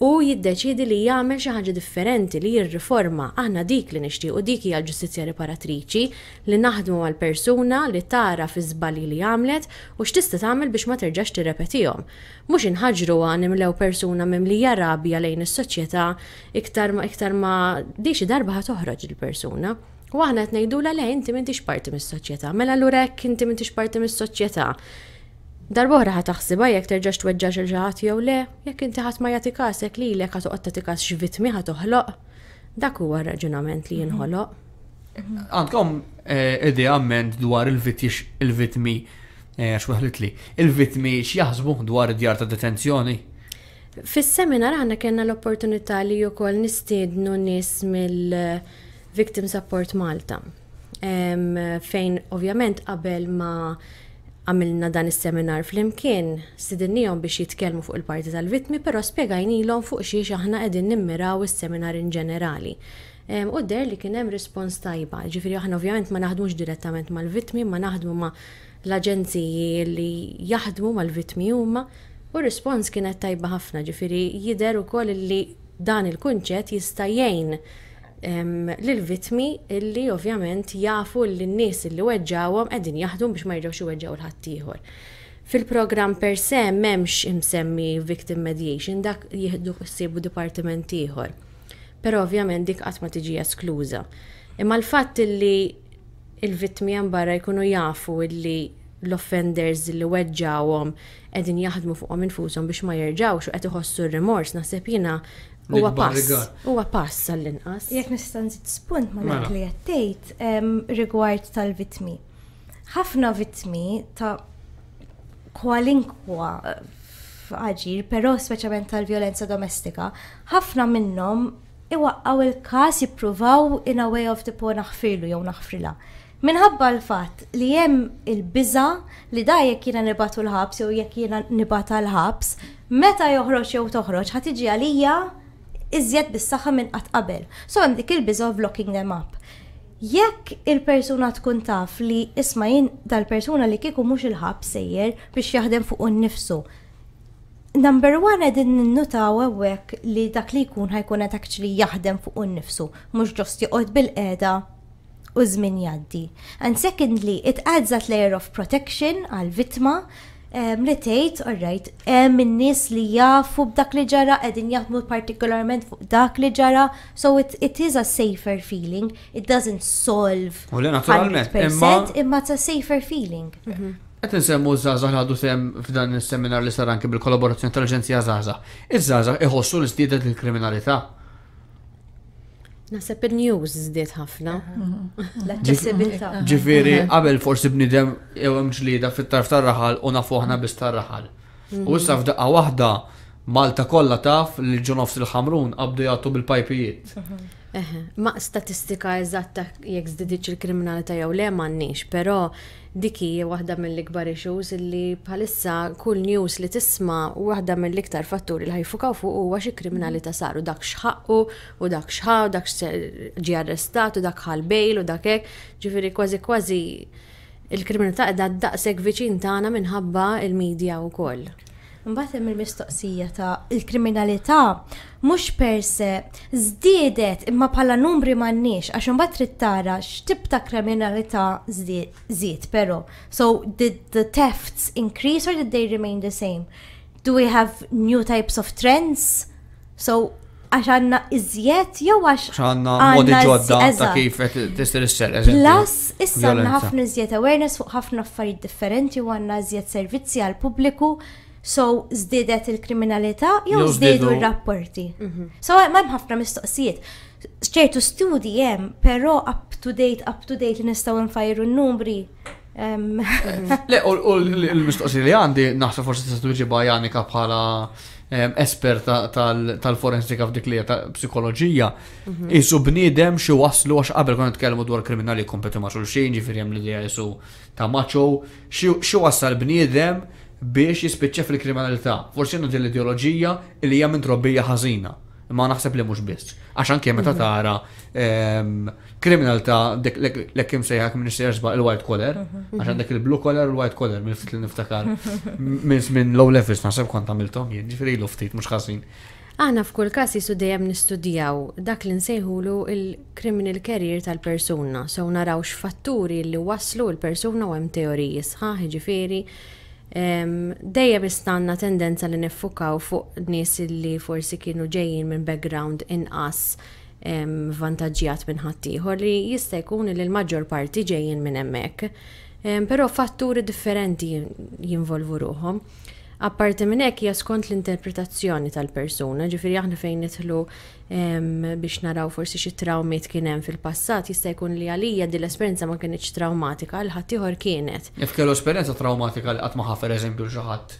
u jiddeċidi li jagħmel xi ħaġa differenti li jirriforma aħna dik li nishti u dik hija l-ġustizzja riparatriċi li naħdmu għal persuna li tara fi zbali li għamlet u x'tista' tagħmel biex ma terġax tirrepetihom. Mhux inħaġru għan imlew persuna mimlija rabja lejn is-soċjetà iktar ma iktar ma dixi darba ħat toħroġ il-persuna. U t-nejdu ngħidula le inti m'intix parti mis-soċjetà, mela l-urek, inti m'intix parti mis-soċjetà. Darbohra ħat taħsiba jekk terġax tweġġa' xi ġaħat jew le, jekk inti ħadd ma jagħti jek li lek ħad toqgħod tikas x'vitmi ħad toħloq. Dak huwa raġunament li jinħoloq. Mhm. Għandkom eh, ideament dwar il-vitmi eh, għax waħlit li, il-vitmi x'jaħsbu dwar id-djar ta' detenzjoni? Fis-seminar għanna kellna l-opportunità li wkoll nistiednu nies mill- Victim Support Malta. Um, fejn ovvjament qabel ma għamilna dan is-seminar fl-imkien, sidinnijom biex jitkellmu fuq il-parti tal-vitmi, pero l-om fuq xiex aħna qegħdin nimmiraw is-seminar in ġenerali. U der li kien hemm rispons tajba, ġifieri aħna ovvjament ma naħdmux direttament mal-vitmi, ma naħdmu ma l-aġenziji li jaħdmu mal-vitmi huma, u rispons kienet tajba ħafna, ġifieri jider ukoll li dan il-kunċett jista' jgħin l-vitmi illi ovvjament jafu l-nies illi weġġawhom qegħdin jaħdu biex ma jirġawx iweġġaw l-ħaddieħor. Fil-programm per se m'hemmx imsemmi victim mediation dak jieħdu ħsibu dipartiment ieħor. Però ovvjament dik qatt ma tiġi eskluża. Imma l-fatt illi il-vitmi hemm barra jkunu jafu illi l-offenders li weġġawhom qegħdin jaħdmu fuqhom infushom biex ma jerġgħux u qed iħossu r-remors naħseb jiena Huwa pass. Huwa pass għall-inqas. Jekk nista' nżid spunt ma dak mela. li għattejt rigward tal-vitmi. Ħafna vitmi ta' kwalinkwa f'aġir, eh, però speċjalment tal-vjolenza domestika, ħafna minnhom iwaqgħu il-każ jippruvaw in a way of tipo naħfilu jew naħfrila. Minħabba l-fatt li hemm il-biża li da jekk jiena nibatu l-ħabs jew jekk jiena nibata l-ħabs, meta joħroġ jew toħroġ ħatiġi għalija iżjed bis-saħħa minn qatt qabel. So hemm dik il-biża of locking them up. Jekk il-persuna tkun taf li isma' jien dal-persuna li kieku mhux il-ħab sejjer biex jaħdem fuq innifsu. Number one għedin n-nutaw għawek li dak li jkun ħajkun għed li jaħdem fuq nnifsu mhux ġost joqgħod bil-qeda u żmien jaddi. And secondly, it adds that layer of protection għal-vitma Li tgħid, right, hemm in-nies li jafu b'dak li ġara qegħdin jaħdmu partikolarment fuq dak li ġara, so it, it is a safer feeling, it doesn't solve. U li naturalment, imma imma it's a safer feeling. Qed mhm. insemmu żgħażagħ għadu sem f'dan is-seminar li sar anke bil-kollaborazzjoni tal-Aġenzija Żgħażagħ. Iż-żgħażagħ iħossu li stiedet il-kriminalità. Nasab il-news zdiet ħafna. Uh-huh. L-accessibilità. Uh-huh. Ġifiri, uh-huh. qabel forsi bnidem jewem ġlida fit-tarf tar-raħal u nafu ħna biss tar-raħal. U issa f'daqqa waħda Malta kollha taf li ġonof il-ħamrun qabdu jagħtu bil-pajpijiet. Ma statistika eżatta jekk zdidiċ il-kriminalità jew le m'għandniex, però diki waħda mill-ikbar issues illi bħalissa kull news li tisma waħda mill-iktar fatturi li ħajfukaw fuq huwa xi kriminalità saru dak xħaqqu u dak xħa u dak ġi arrestat u dak bejl u dak hekk, ġifieri kważi kważi il-kriminalità qiegħda daqshekk viċin tagħna minħabba il-medja wkoll. Mbagħad hemm il-mistoqsija ta' il-kriminalità mhux perse żdiedet imma bħala numri m'għandniex għax imbagħad trid tara x'tib ta' kriminalità żied però. So did the thefts increase or did they remain the same? Do we have new types of trends? So għax għanna iżjed jew għax għanna modi ġodda ta' kif tistir isser. Plus, issa għanna ħafna iżjed awareness fuq ħafna affarijiet differenti u għanna iżjed servizzi għal pubbliku So, zdidet il-kriminalità jew zdidu il-rapporti. Mhm. So, hemm ħafna mistoqsijiet. ċertu studi hemm, però up to date, up to date nistgħu nfajru n-numri ehm, mhm. Le, u l mistoqsijiet li għandi, naħsa forsi t istudġi bajanika bħala ehm, esperta tal-forensika f'dik li ta' psikologija, jisu mhm. bnidem xi waslu għax qabel kon nitkellmu dwar kriminali kompetu ma' xulxin, ġifieri hemm li idea jisu ta' maċċow, xi wassal bniedem biex jispiċċa fil-kriminalità. Forsi għandu din l-ideoloġija li hija mintrobbija ħażina. Ma naħseb li mhux biss. Għax anke meta mhm. tara ehm, kriminalità lek kim sejħak minn sejħa il-white collar, mhm. għax mhm. għandek il-blue collar u l-white collar minn ftit li niftakar. Minn low levels naħseb kont għamiltom jien, l ftit mhux ħażin. Aħna f'kull każ jisu dejjem nistudjaw dak li nsejħulu il-criminal career tal-persuna, so naraw fatturi li waslu l-persuna u hemm teoriji sħaħ, ġifieri Dejjem istanna tendenza li niffukaw fuq nies li forsi kienu ġejjin minn background inqas vantaġġjat minn ħaddieħor li jista' jkun li l-maġġor parti ġejjin minn hemmhekk. Però fatturi differenti jinvolvu ruhom. Apparti minn hekk hija skont l-interpretazzjoni tal-persuna, ġifieri aħna fejn nitlu biex naraw forsi xi trawmiet kien hemm fil-passat jista' jkun li għalija din l-esperjenza ma kienx traumatika għal ħadd ieħor kienet. Jekk kellu esperjenza traumatika li qatt ma ħafer eżempju xi ħadd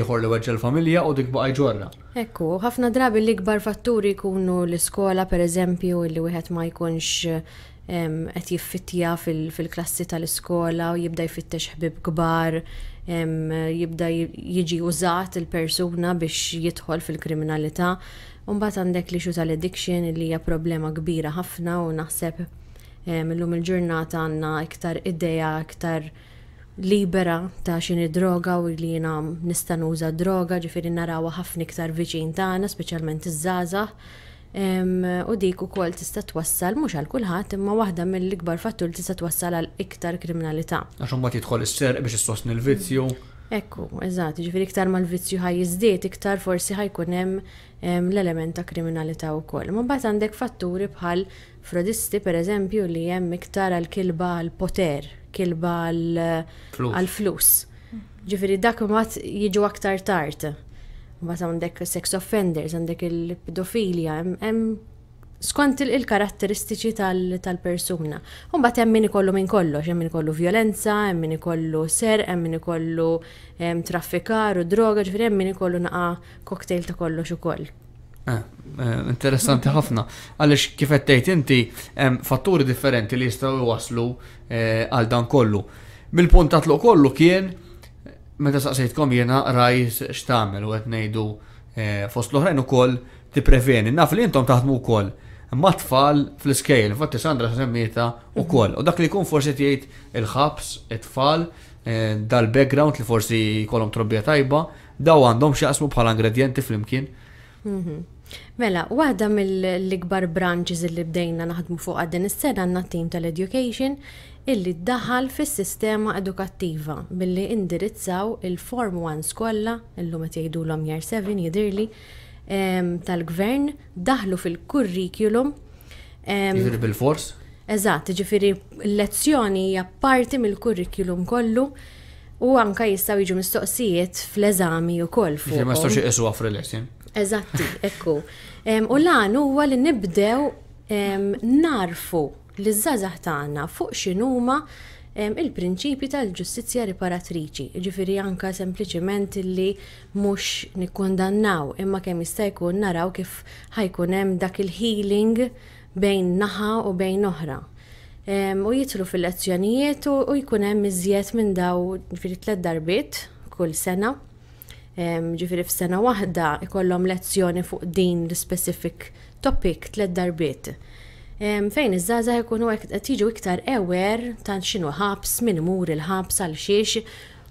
ieħor l weġġa l-familja u dik baqa' ġorra. Ekku, ħafna drabi l-ikbar fatturi jkunu l-iskola pereżempju li wieħed ma jkunx qed jiffittja fil-klassi tal-iskola u jibda jfittex ħbib kbar jibda jiġi użat il-persuna biex jidħol fil-kriminalità. Umbat għandek li xuta l addiction li hija problema kbira ħafna u naħseb illum il-ġurnata għanna iktar ideja, iktar libera ta' xini droga u li jina nistan droga ġifiri narawa ħafna iktar viċin tagħna, speċjalment iż-żazax U dik ukoll tista' twassal mhux għal kulħadd imma waħda mill-ikbar fattur tista' twassal għal iktar kriminalità. Għaxum mbagħad jidħol is-serq biex issostni l-vizzju. Ekku, eżatt, ġifiri iktar mal-vizzju ħaj jizdiet, iktar forsi ħajkun hemm l-element ta' kriminalità wkoll. Ma mbagħad għandek fatturi bħal frodisti pereżempju li hemm iktar għal kilba għal poter, kilba għal flus. Ġifiri dak mat jiġu aktar tard. Mbagħad għandek sex offenders, għandek il pedofilia hemm skont il-karatteristiċi tal-persuna. -tal Umbat hemm min ikollu minn kollox, hemm min ikollu violenza, hemm min ikollu ser, hemm min ikollu traffikar u droga, ġifieri hemm min ikollu naqa' cocktail ta' kollox ukoll. Eh, eh, interessanti ħafna. Għalix qed tgħid inti fatturi differenti li jistgħu waslu eh, għal dan kollu. Mill-punt ta' tluq kollu kien meta saqsejtkom jena rajs xtamel u għet nejdu eh, fost l-oħrajn u koll preveni Naf li intom taħdmu u koll ma tfal fl iskej fatti Sandra semmieta u koll. U dak li kun forsi tijajt il-ħabs, it-tfal, eh, dal-background li forsi kolom trobbija tajba, daw għandhom xaqsmu bħala ingredienti fl-imkien. Mhm. Mela, waħda mill-ikbar branches li bdejna naħdmu fuq għaddin is-sena għandna team tal-education illi ddaħal fis-sistema edukattiva billi indirizzaw il-Form 1 skolla, illum qed jgħidulhom year 7 jidirli, tal-gvern daħlu fil-kurrikulum. Jiġri bil-fors? Eżatt, ġifiri lezzjoni hija parti mill-kurrikulum kollu u anka jistgħu jiġu mistoqsijiet fl-eżami wkoll jiġifieri fuq. Ġifiri ma jistax iqsu għafri lezzjoni. Eżatti, ekku. U l huwa li nibdew narfu li żgħażagħ tagħna fuq x'inhuma il-prinċipi tal-ġustizzja riparatriċi, ġifiri anka sempliciment li mux nikkondannaw, imma kemm jista' jkun naraw kif ħajkun hemm dak il-healing bejn naħa u bejn oħra. U jitlu fil-lezzjonijiet u jkun hemm iżjed minn daw ġifiri tliet darbiet kull sena. Ġifiri f'sena waħda ikollhom lezzjoni fuq din l-specific topic tlet darbiet fejn iż-żgħażagħ ikunu qed tiġu iktar ewer ta' xinu ħabs, min imur il-ħabs għal xiex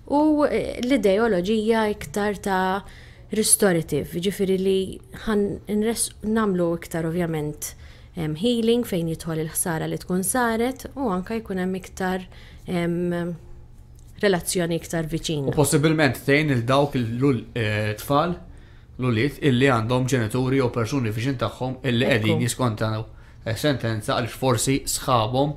u e, l-ideoloġija iktar ta' restorative, ġifiri li ħan namlu iktar ovvjament healing fejn jidħol il-ħsara li tkun saret u anka jkun hemm iktar relazzjoni iktar viċin. U possibilment tejn il-dawk l-tfal e, l-ulit illi għandhom ġenituri u persuni viċin tagħhom illi qegħdin jiskontanu. Eh, sentenza għal forsi sħabhom.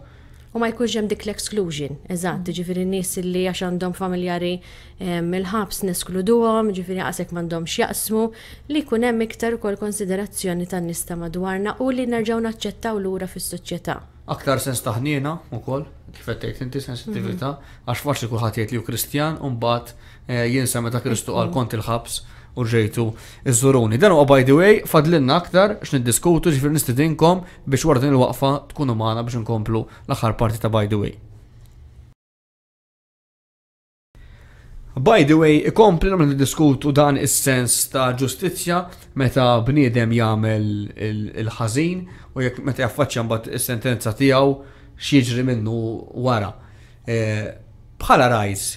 U ma jkunx hemm dik l-exclusion, eżatt, ġifieri n-nies li għax għandhom familjari eh, mill-ħabs neskluduhom, ġifieri għasek m'għandhom x'jaqsmu, li jkun hemm iktar ukoll konsiderazzjoni tan nista madwarna u li nerġgħu naċċettaw lura fis-soċjetà. Aktar sens taħnina ukoll, kif qed tgħid inti sensittività, mhm. għax forsi kulħadd jgħid li hu Kristjan u mbagħad eh, jinsa meta Kristu mhm. għal kont il-ħabs u ġejtu ż-żuruni. Dan huwa by the way, fadlinna aktar niddiskutu ġifier nistidinkom biex wara din il-waqfa tkunu magħna biex nkomplu l-aħħar parti ta' by the way. By the way, ikompli namlu diskutu dan is-sens ta' ġustizzja meta bniedem jagħmel il-ħażin u jekk meta jaffaċċja mbagħad is-sentenza tiegħu x'jiġri minnu wara. Eh, bħala rajs,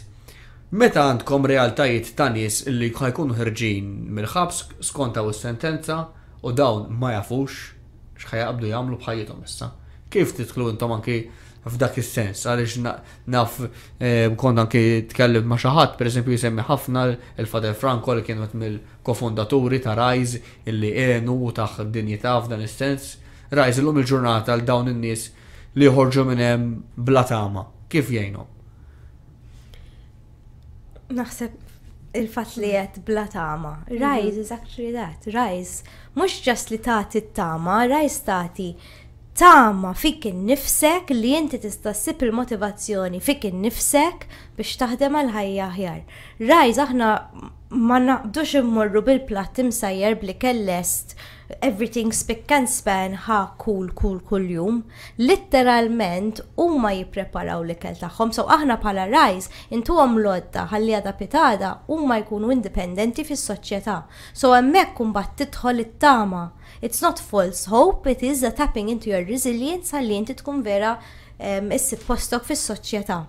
Meta għandkom realtajiet ta' nies li ħajkunu ħerġin mill-ħabs skonta u sentenza u dawn ma jafux xħajabdu jagħmlu bħajjithom issa. Kif titlu intom anki f'dak is-sens għaliex naf eh, kont anki tkellem ma' xi ħadd pereżempju jsemmi ħafna il-Fader Franco li kienet mill-kofondaturi ta' Rise illi għenu taħ dinjità f'dan is-sens. Rise illum il-ġurnata għal dawn in-nies li joħorġu minn hemm bla tama. Kif jgħinhom? Naħseb il-fat li jett mm. bla tama. Rajz, mm-hmm. is actually that. Rajz. Mux ġas li taħti t-tama, taħti. tati tama fik innifsek li inti tista' ssib il-motivazzjoni fik innifsek biex taħdem għal ħajja aħjar. Rajz aħna ma naqbdux immorru bil-platt imsajjer bli kellest everything spick and span ħa cool cool kull jum. Litteralment huma jippreparaw l-ikel tagħhom, so aħna bħala rajz intuhom lodda ħalli għada pitada huma jkunu indipendenti fis-soċjetà. So hemmhekk kumbat tidħol it-tama It's not false hope, it is a tapping into your resilience għalli inti tkun vera ehm, issib postok fis-soċjetà.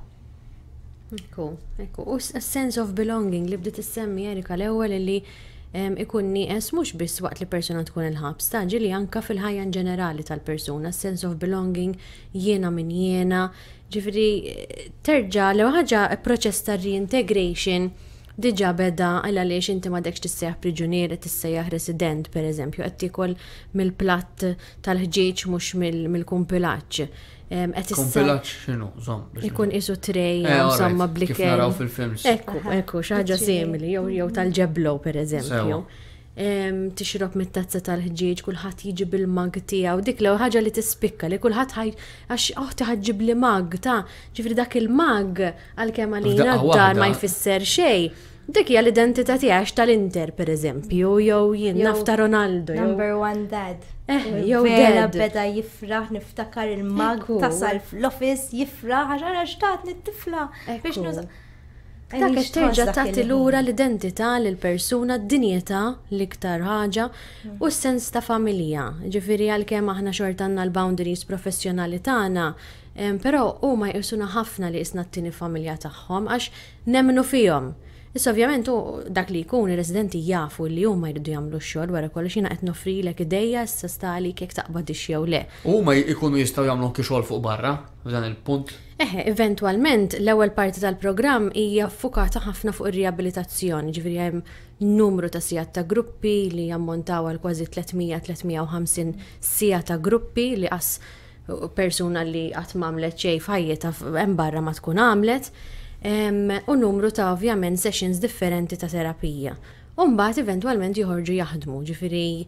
Ekku, ekku. U sense of belonging li bdiet issemmi Erika l-ewwel li ehm, ikun nieqes mhux biss waqt li persuna tkun il-ħabs, ta' ġili anka fil-ħajja ġenerali tal-persuna, sense of belonging jiena minn jiena, ġifri terġa' l ħaġa proċess ta' reintegration diġa beda għalla għaliex inti ma dekx tissejjaħ prigjonier tissejjaħ resident per eżempju qed tikol mill-platt tal-ħġieġ mhux mill-kumpilaċ. Kumpilaċ xinu, zom. Ikun isu trej, somma blikken. Kif Ekku, ekku, xaġa simili, jew tal ġeblow per eżempju tixrob mit-tazza tal-ħġieġ, kulħadd jiġi bil-mag tiegħu, dik lew ħaġa li tispikka li kulħadd ħaj għax oħti oh, ħaġġib li mag ta' ġifri dak il-mag għalkemm għalina d-dar ma jfisser xejn. Dik hija l-identità tiegħek tal-Inter pereżempju, jew jien nafta Ronaldo. Number one dad. Eh, jew vera beda jifraħ niftakar il-mag tasal fl-office jifraħ għax għax tatni tifla biex Dak qed terġa' tagħti lura l-identità lill-persuna, d-dinjetà l-iktar ħaġa mm. u s-sens ta' familja. Ġifieri għalkemm aħna xortanna l-boundaries professjonali tagħna, però huma jqisuna ħafna li isna t-tieni familja tagħhom għax nemnu fihom. Issa ovvjament dak li jkun ir-residenti jafu li huma jridu jagħmlu x-xogħol wara kollox jiena qed nofrilek idejja issa stali kif taqbad ix jew le. Huma jkunu jistgħu jagħmlu anke xogħol fuq barra f'dan il-punt. Eħe, eventualment l-ewwel parti tal-programm hija ffukata ħafna fuq ir-riabilitazzjoni, ġifieri hemm numru ta' sijat ta' gruppi li jammontaw għal kważi 300-350 sija ta' gruppi li qas persuna li qatt m'għamlet xejn fajjeta hemm barra ma tkun għamlet u numru ta' ovvjament sessions differenti ta' terapija. Umbat eventualment joħorġu jaħdmu, ġifiri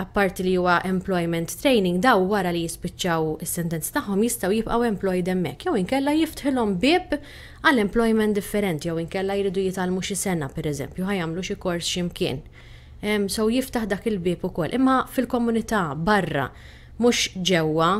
apparti li huwa employment training daw wara li jispiċċaw is-sentenz tagħhom jistgħu jibqgħu employed hemmhekk jew inkella jiftħilhom bib għal employment differenti jew inkella jridu jitalmu xi sena pereżempju ħajamlu xi kors x'imkien. Um, so jiftaħ dak il-bib ukoll. Imma fil-komunità barra mhux ġewwa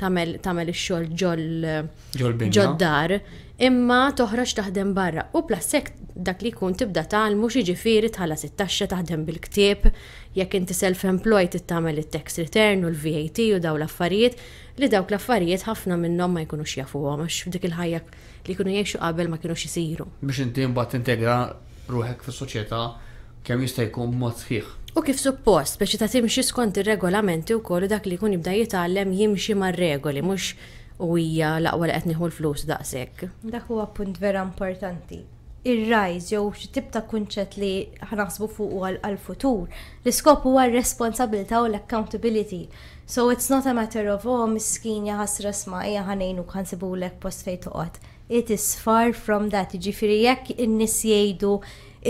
tamel ix-xogħol ġol ġol dar imma toħroġ taħdem barra u plassek dak li kun tibda tagħmlu xi ġifieri tħalla 16 taħdem bil-ktieb, jekk inti self-employed tagħmel it-tax return u l-VAT u daw l-affarijiet li dawk l-affarijiet ħafna minnhom ma jkunux jafuhom għax dik il-ħajja li jkunu jiexu qabel ma kienux isiru. Biex inti mbagħad integra ruħek fis-soċjetà kemm jista' jkun mod sħiħ. U kif suppost biex ta' timxi skont ir-regolamenti wkoll dak li jkun jibda jitgħallem jimxi mar-regoli mhux u hija laqwa li qed nieħu l-flus daqshekk. Dak huwa punt vera importanti. Ir-rajz jew xi tip ta' kunċett li ħnaħsbu fuq għal-futur. L-iskop huwa r-responsabilità u l-accountability. So it's not a matter of oh miskin ja ħasra sma' ja u ħansibulek post fejn toqgħod. It is far from that. Ġifieri jekk in-nies jgħidu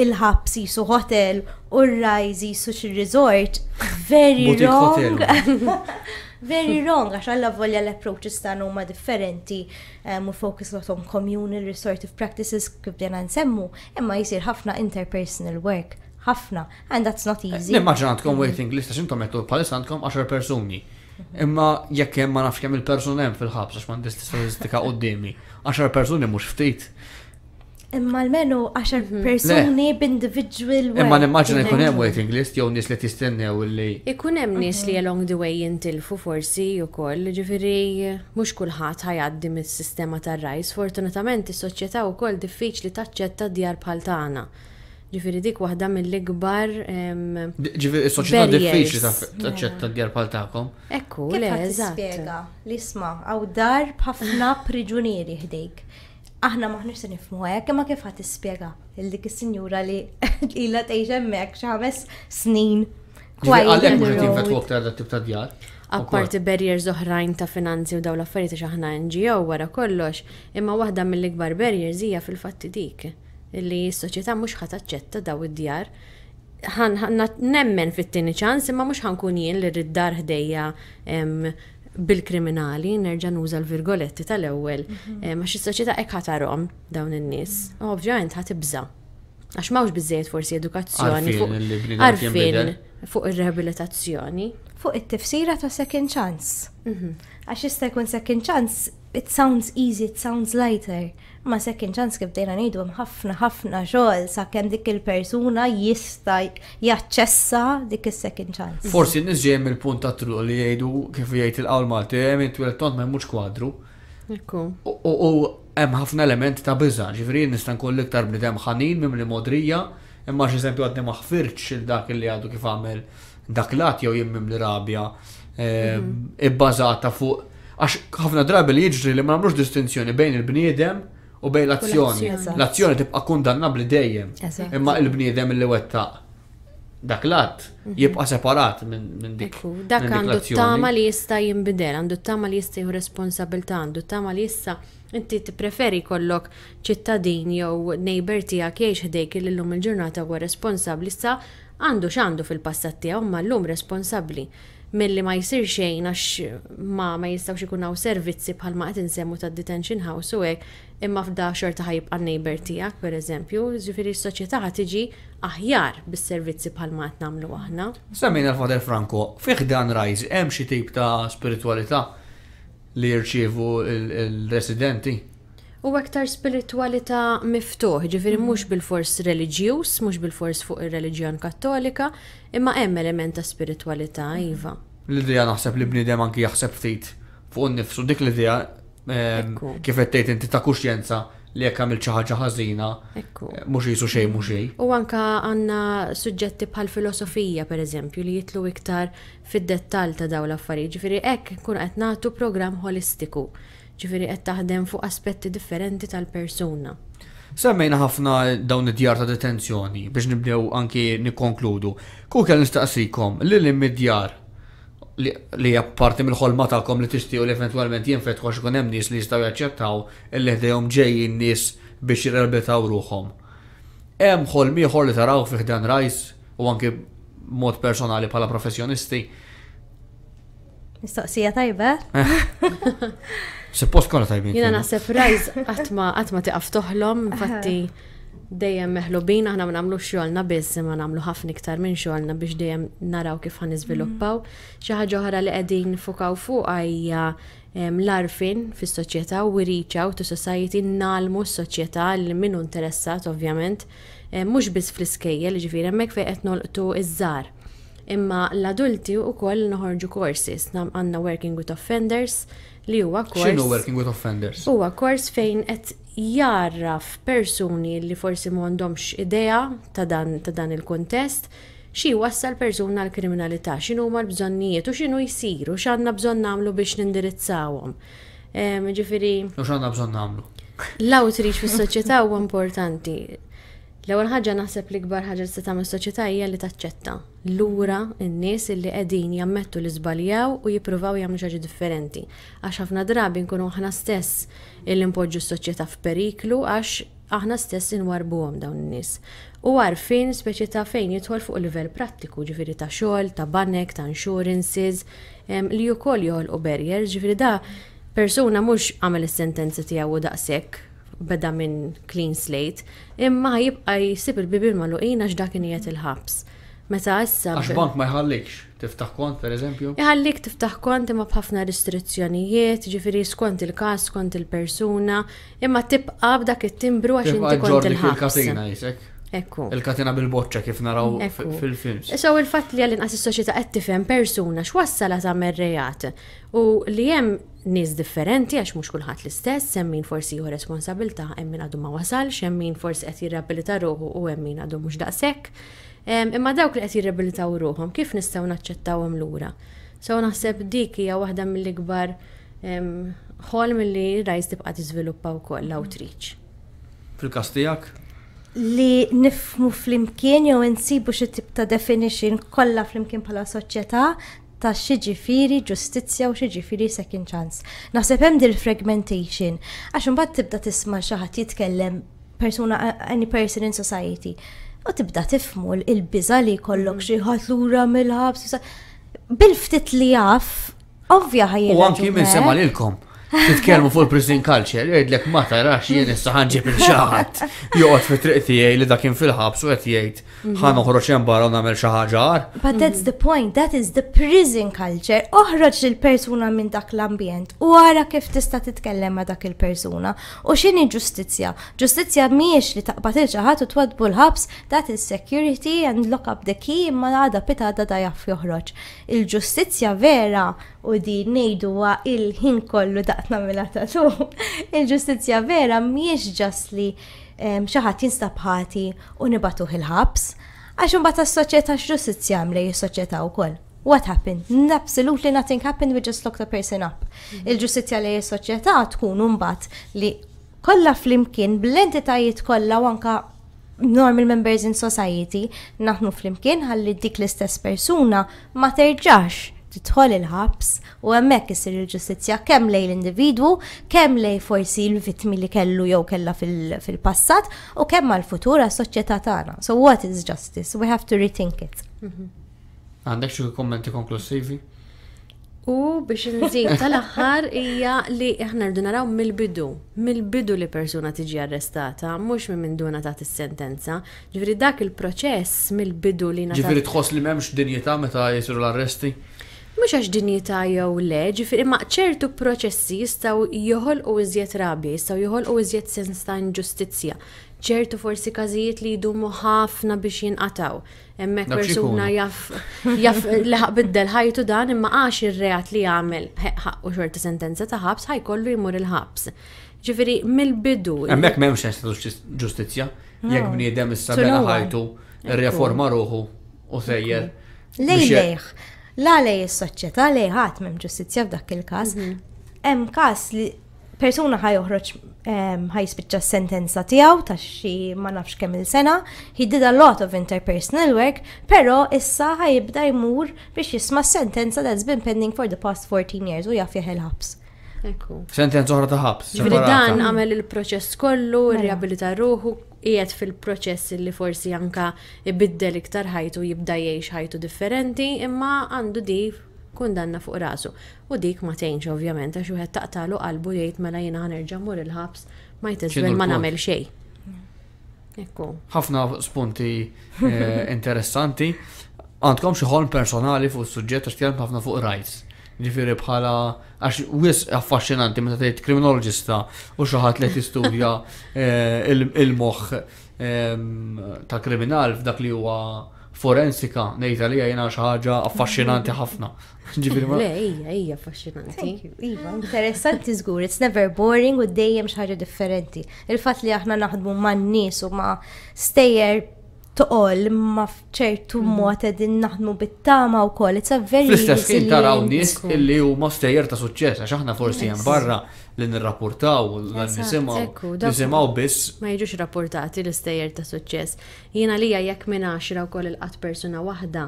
il-ħabs jisu hotel u r-rajz jisu xi resort. Very wrong. very wrong għax għalla volja l-approaches ta' huma differenti eh, mu focus lot on communal restorative practices kif dena nsemmu imma jisir ħafna interpersonal work ħafna and that's not eh, easy. Nimmaġna għandkom waiting list għax intom għettu palissa għandkom 10 persuni. Imma jekk hemm ma nafx kemm il personem hemm fil-ħabs għax m'għandix statistika qudiemi. 10 persuni mhux ftit. Imma l-menu 10 mhm. persuni b'individual. Imma nimmaġina jkun hemm waiting list jew nies li tistennew li. Ikun hemm nies li mhm. along the way jintilfu forsi wkoll, ġifieri mhux kulħadd ħajgħaddi mis-sistema tar-rajs. Fortunatament is-soċjetà wkoll diffiċli taċċetta djar bħal tagħna. Ġifiri dik waħda mill-ikbar. Ġifiri, s-soċieta diffiċli mela. taċċetta d-djar bħal tagħkom. Ekku, le, spiega, l-isma, għaw dar bħafna priġunieri ħdejk aħna maħniex se nifmu hekk, imma kif ħadd tispjega il dik is-sinjura li ilha tgħix hemmhekk xi ħames snin. Għalhekk mhux qed tinfetħu aktar dat tip djar. Apparti barriers oħrajn ta' finanzi u daw l-affarijiet aħna NGO wara kollox, imma waħda mill-ikbar barriers hija fil-fatti dik li s-soċjetà mhux ħadd aċċetta daw id-djar nemmen fit-tini ċans imma mhux ħankun jien li rid-dar ħdejja bil-kriminali, nerġa' nuża l-virgoletti tal-ewwel, mhm. eh, ma xi soċjetà hekk ħatarhom dawn in-nies. Ovvjament ħatibża. Għax m'hawnx biżejjed forsi edukazzjoni għarfien fuq ir-rehabilitazzjoni. Fuq it-tifsira ta' second chance. Mhm. Għax jista' jkun second chance, it sounds easy, it sounds lighter ma second chance kif dejna nidu ħafna ħafna xogħol sakemm dik il-persuna jista' jaċċessa dik is-second chance. Forsi n il-punt ta' tru li jgħidu kif jgħid il-qawl Malti hemm intwil tont ma jmux kwadru. U hemm ħafna element ta' biża, ġifieri nista' nkun iktar bnidem ħanin minn li modrija, imma x'eżempju għadni ma il dak li għadu kif għamel dak lat jew jimmim li rabja ehm, mhm. ibbażata fuq għax ħafna drabi li jiġri li ma nagħmlux distinzjoni bejn il-bniedem u bej l-azzjoni. L-azzjoni tibqa' kundannabli dejjem. Imma il-bniedem li wettaq dak l-att mhm. jibqa' separat minn dik. Dak għandu t-tama li jista' jinbidel, għandu t-tama li jista' jieħu responsabilità, għandu t-tama li jista' inti t-preferi kollok ċittadin jew neighbor tiegħek jgħix ħdejk il lum il-ġurnata huwa responsabbli sa għandu x'għandu fil-passat tiegħu ma l-lum responsabbli milli ma jisir xejn għax ma ma jistawx ikunaw servizzi bħal ma qed insemmu ta' detention house u għek imma f'da xorta ħajib għal neighbor tiegħek pereżempju, ġifieri s-soċjetà tiġi aħjar bis-servizzi bħal ma qed nagħmlu aħna. Semmejna l-Fader Franco, fih dan rajz hemm xi tip ta' spiritualita li jirċievu il-residenti? U aktar spiritualita miftuħ, ġifiri mhm. mhux bil-fors reliġjuż, mhux bil-fors fuq ir-reliġjon kattolika, imma hemm element ta' spiritualità mhm. iva. L-idea naħseb li bniedem anki jaħseb ftit fuq nifsu dik l-idea ehm, kif qed tgħid inti ta' kuxjenza li jekk għamil xi ħaġa ħażina. Eh, mhux jisu xejn mhux xej. U anka għandna suġġetti bħal filosofija pereżempju li jitlu iktar fid-dettall ta' dawn l-affarijiet, ġifiri hekk kun qed nagħtu programm holistiku ġifiri qed taħdem fuq aspetti differenti tal-persuna. Semmejna ħafna dawn id-djar ta' detenzjoni biex nibdew anki nikkonkludu. Kukel nistaqsikom li l-immidjar li apparti mill-ħolma tagħkom li u li eventwalment jinfetħu għax ikun hemm nies li jistgħu jaċċettaw illi ħdejhom ġejjin nies biex jirrebetaw ruhom. Hemm ħolm ieħor li taraw fi dan rajs u anki mod personali bħala professjonisti. Mistoqsija tajba. Suppost kolla tajbin. Jena naħseb rajz għatma għatma tiqaf toħlom, fatti dejjem meħlubin, aħna ma nagħmlu xogħolna biss ma nagħmlu ħafna iktar minn xogħolna biex dejjem naraw kif għan niżviluppaw. Mhm. Xi ħaġa oħra li qegħdin fukaw fuq għajja l-arfin fis-soċjetà u riċa u society nalmu s-soċjetà li minn interessat ovvjament mux biss fl li ġifieri hemmhekk fejn qed nolqtu iż-żar. Imma l-adulti u koll noħorġu courses, għanna working with offenders, li huwa kors. Xinu working with offenders? Huwa kors fejn qed jarraf persuni li forsi m'għandhomx idea ta' dan il-kuntest xi wassal persuna l-kriminalità, xinu huma l-bżonnijiet u x'inhu jsiru, x'għandna bżonn nagħmlu biex nindirizzawhom. Ehm, ġifieri. U x'għandna bżonn nagħmlu? L-outreach fis-soċjetà huwa importanti L-ewwel ħaġa naħseb li kbar ħaġa li se tagħmel soċjetà hija li taċċetta lura n-nies li qegħdin jammettu li żbaljaw u jippruvaw jagħmlu xi differenti. Għax ħafna drabi nkunu aħna stess illi npoġġu s-soċjetà f'periklu għax aħna stess inwarbuhom dawn in-nies. U għarfin speċi ta' fejn jidħol fuq livell prattiku, ġifiri ta' xogħol, ta' banek, ta' insurances, li wkoll joħolqu barriers, ġifiri da' persuna mhux għamel is-sentenzi tiegħu daqshekk beda minn clean slate, imma jibqa jisib il-bibir ma għax dakin jiet il-ħabs. Meta issa. Għax bank ma jħallikx tiftaħ kont, per eżempju? Jħallik tiftaħ kont imma bħafna restrizzjonijiet, ġifiri skont il-kas, skont il-persuna, imma tibqa b'dak it-timbru għax inti kont il-ħabs. Ekku. Il-katina bil-boċċa kif naraw mm, fil-films. So il-fatt li għallin għasis soċieta qed tifhem persuna x'wassala tagħmel rejat u li hemm nies differenti għax mhux kulħadd l-istess, semmin forsi jieħu responsabilità, hemm min għadu ma wasalx, hemm min forsi qed jirrabilita ruħu u hemm min għadu mhux daqshekk. Imma dawk li qed jirrabilitaw ruħhom kif nistgħu naċċettawhom lura. So naħseb dik hija waħda mill-ikbar ħolm li rajz tibqa' tiżviluppa wkoll l-outreach. Fil-kastijak? li nifmu flimkien jew insibu xi tip ta' definition kollha flimkien bħala soċjetà ta' xiġifiri ġustizzja u xiġifiri second chance. Naħseb hemm dil fragmentation għax imbagħad tibda tisma' xi ħadd jitkellem persuna any person in society u tibda tifmu il-biża li jkollok mm. xi ħadd lura mill-ħabs bil-ftit li jaf ovvja ħajja. U anki minn sema lilkom Titkellmu fuq il prison culture, jgħidlek ma tarax jien issa ħanġib il-xaħat. Joqgħod fi triq tiegħi li dakin fil-ħabs u qed jgħid ħa noħroġ hemm barra u nagħmel xi ħaġa. But that's the point, that is the prison culture. Oħroġ il-persuna minn dak l-ambjent u ara kif tista' titkellem ma' dak il-persuna. U x'inhi ġustizzja? Ġustizzja mhijiex li taqbad il ħadd u twadbu l-ħabs, that is security and lock up the key imma għada pita għada da joħroġ. Il-ġustizzja vera u di wa il-ħin kollu daqtna mill ta' tu. Il-ġustizja vera miex li xaħat jinstabħati u nibatu il-ħabs, għax mbagħad as-soċjetà x'ġustizzja għamlej s-soċieta soċjetà wkoll. What happened? Absolutely nothing happened, we just locked the person up. Mhm. Il-ġustizzja li s soċjetà tkun mbagħad li kollha flimkien bl-entitajiet kollha u anka normal members in society naħnu flimkien ħalli dik l-istess persuna ma terġax titħol il-ħabs u hemmhekk isir il-ġustizzja kemm lej l individu kemm lej forsi l-vittmi li kellu jew kellha fil-passat u kemm ma l-futura soċjetà tagħna. So what is justice? We have to rethink it. Mm-hmm. Għandek xi kommenti konklusivi? U biex nżid tal-aħħar hija li aħna rridu naraw mill-bidu, mill-bidu li persuna tiġi arrestata, mhux minn minduna ta' is-sentenza. Ġifieri dak il-proċess mill-bidu li nagħti. Ġifieri tħoss li m'hemmx dinjità meta jsiru l-arresti? Mux għax dinjita jew le, imma ċertu proċessi jistaw joħol u iżjed rabja, jistaw joħol u iżjed sens ta' inġustizja. ċertu forsi kazijiet li jdumu ħafna biex jinqataw. Emmek persuna jaff liħaq biddel ħajtu dan imma għax ir-reat li jagħmel u xorta sentenza ta' ħabs ħajkollu jmur il-ħabs. Ġifiri mill-bidu. Emmek m'hemmx sens ġustizzja, jekk bniedem issa ħajtu, ir-reforma ruħu u sejjer. Lejlejh la lej is-soċjetà lej ħadd m'hemm ġustizzja f'dak il-każ. Mhm. Hemm każ li persuna ħaj joħroġ ehm, ħajspiċċa sentenza tiegħu ta' xi ma nafx kemm il-sena, he did a lot of interpersonal work, però issa ħaj jibda jmur biex jisma' sentenza that's been pending for the past 14 years u jaf jeħel ħabs. Sentenza oħra ta' ħabs. Ġifri dan għamel il-proċess kollu, ir mela. rehabilita ruħu, qiegħed fil-proċess li forsi anka ibiddel iktar ħajtu jibda jgħix ħajtu differenti imma għandu di kundanna fuq rasu. U dik ma tgħinx ovvjament għax wieħed taqtalu qalbu jgħid mela jiena ħanerġa' mur il-ħabs ma jtiżbel ma nagħmel xejn. Ekku. Ħafna spunti eh, interessanti. Għandkom xi ħolm personali fuq suġġett għax ħafna fuq rajs. Ġifieri bħala għax wis affaxxinanti meta tgħid kriminologista u xi ħadd li tistudja eh, il-moħħ ehm, ta' kriminal f'dak li huwa forensika ngħid għalija jiena xi ħaġa affaxxinanti ħafna. Ġifieri ma. hija, hija affaxxinanti. Iva, interessanti żgur, it's never boring u dejjem xi ħaġa differenti. Il-fatt li aħna naħdmu man-nies u ma' stejjer toqol ma fċertu mhm. mod edin naħdmu bit-tama u koll. It's a very Fl-istess kien taraw nies illi huma stejjer ta' suċċess għax aħna forsi hemm barra li nirrapportaw, nisimgħu nisimgħu biss. Ma jiġux rapportati l-istejjer ta' suċċess. Jiena lija jekk minn għaxra wkoll il-qatt persuna waħda.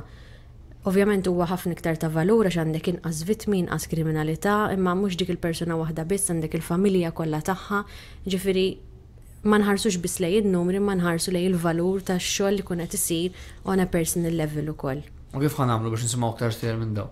Ovvjament huwa ħafna iktar ta' valur għax għandek inqas vittmi, inqas kriminalità, imma mhux dik il-persuna waħda biss għandek il-familja kollha tagħha, ġifieri ma nħarsux biss lej il-numri, ma nħarsu lej il-valur ta' xogħol li kunet isir on a personal level ukoll. U kif ħan għamlu biex nisimgħu aktar stier minn daw?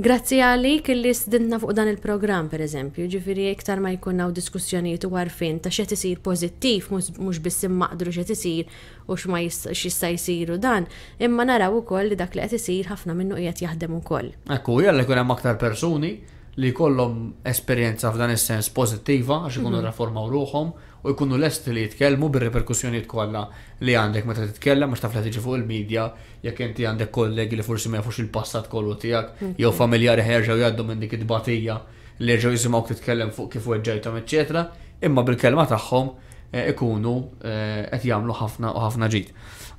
Grazzi għalik li stidna fuq dan il-program, per eżempju, ġifiri iktar ma jkunnaw diskussjonijiet u għarfin ta' xe tisir pozittif, mux bissim maqdru xe tisir u xma x'issa jisiru dan, imma naraw u koll li dak li għet isir ħafna minnu jgħet jaħdem u koll. Ekku, jgħalli kunem aktar personi li kollom esperienza f'dan is-sens pozittiva għax ikunu mhm. reformaw ruħom, u jkunu lest li jitkellmu bir-reperkussjonijiet kollha li għandek meta titkellem għax taf li tiġi fuq il-medja jekk inti għandek kollegi li forsi ma jafux il-passat kollu tiegħek mhm. jew familjari ħerġgħu jgħaddu minn dik id-batija li ġew jisimgħu titkellem fuq kif weġġajthom eċetera, imma bil-kelma tagħhom eh, ikunu eh, qed jagħmlu ħafna u ħafna ġid.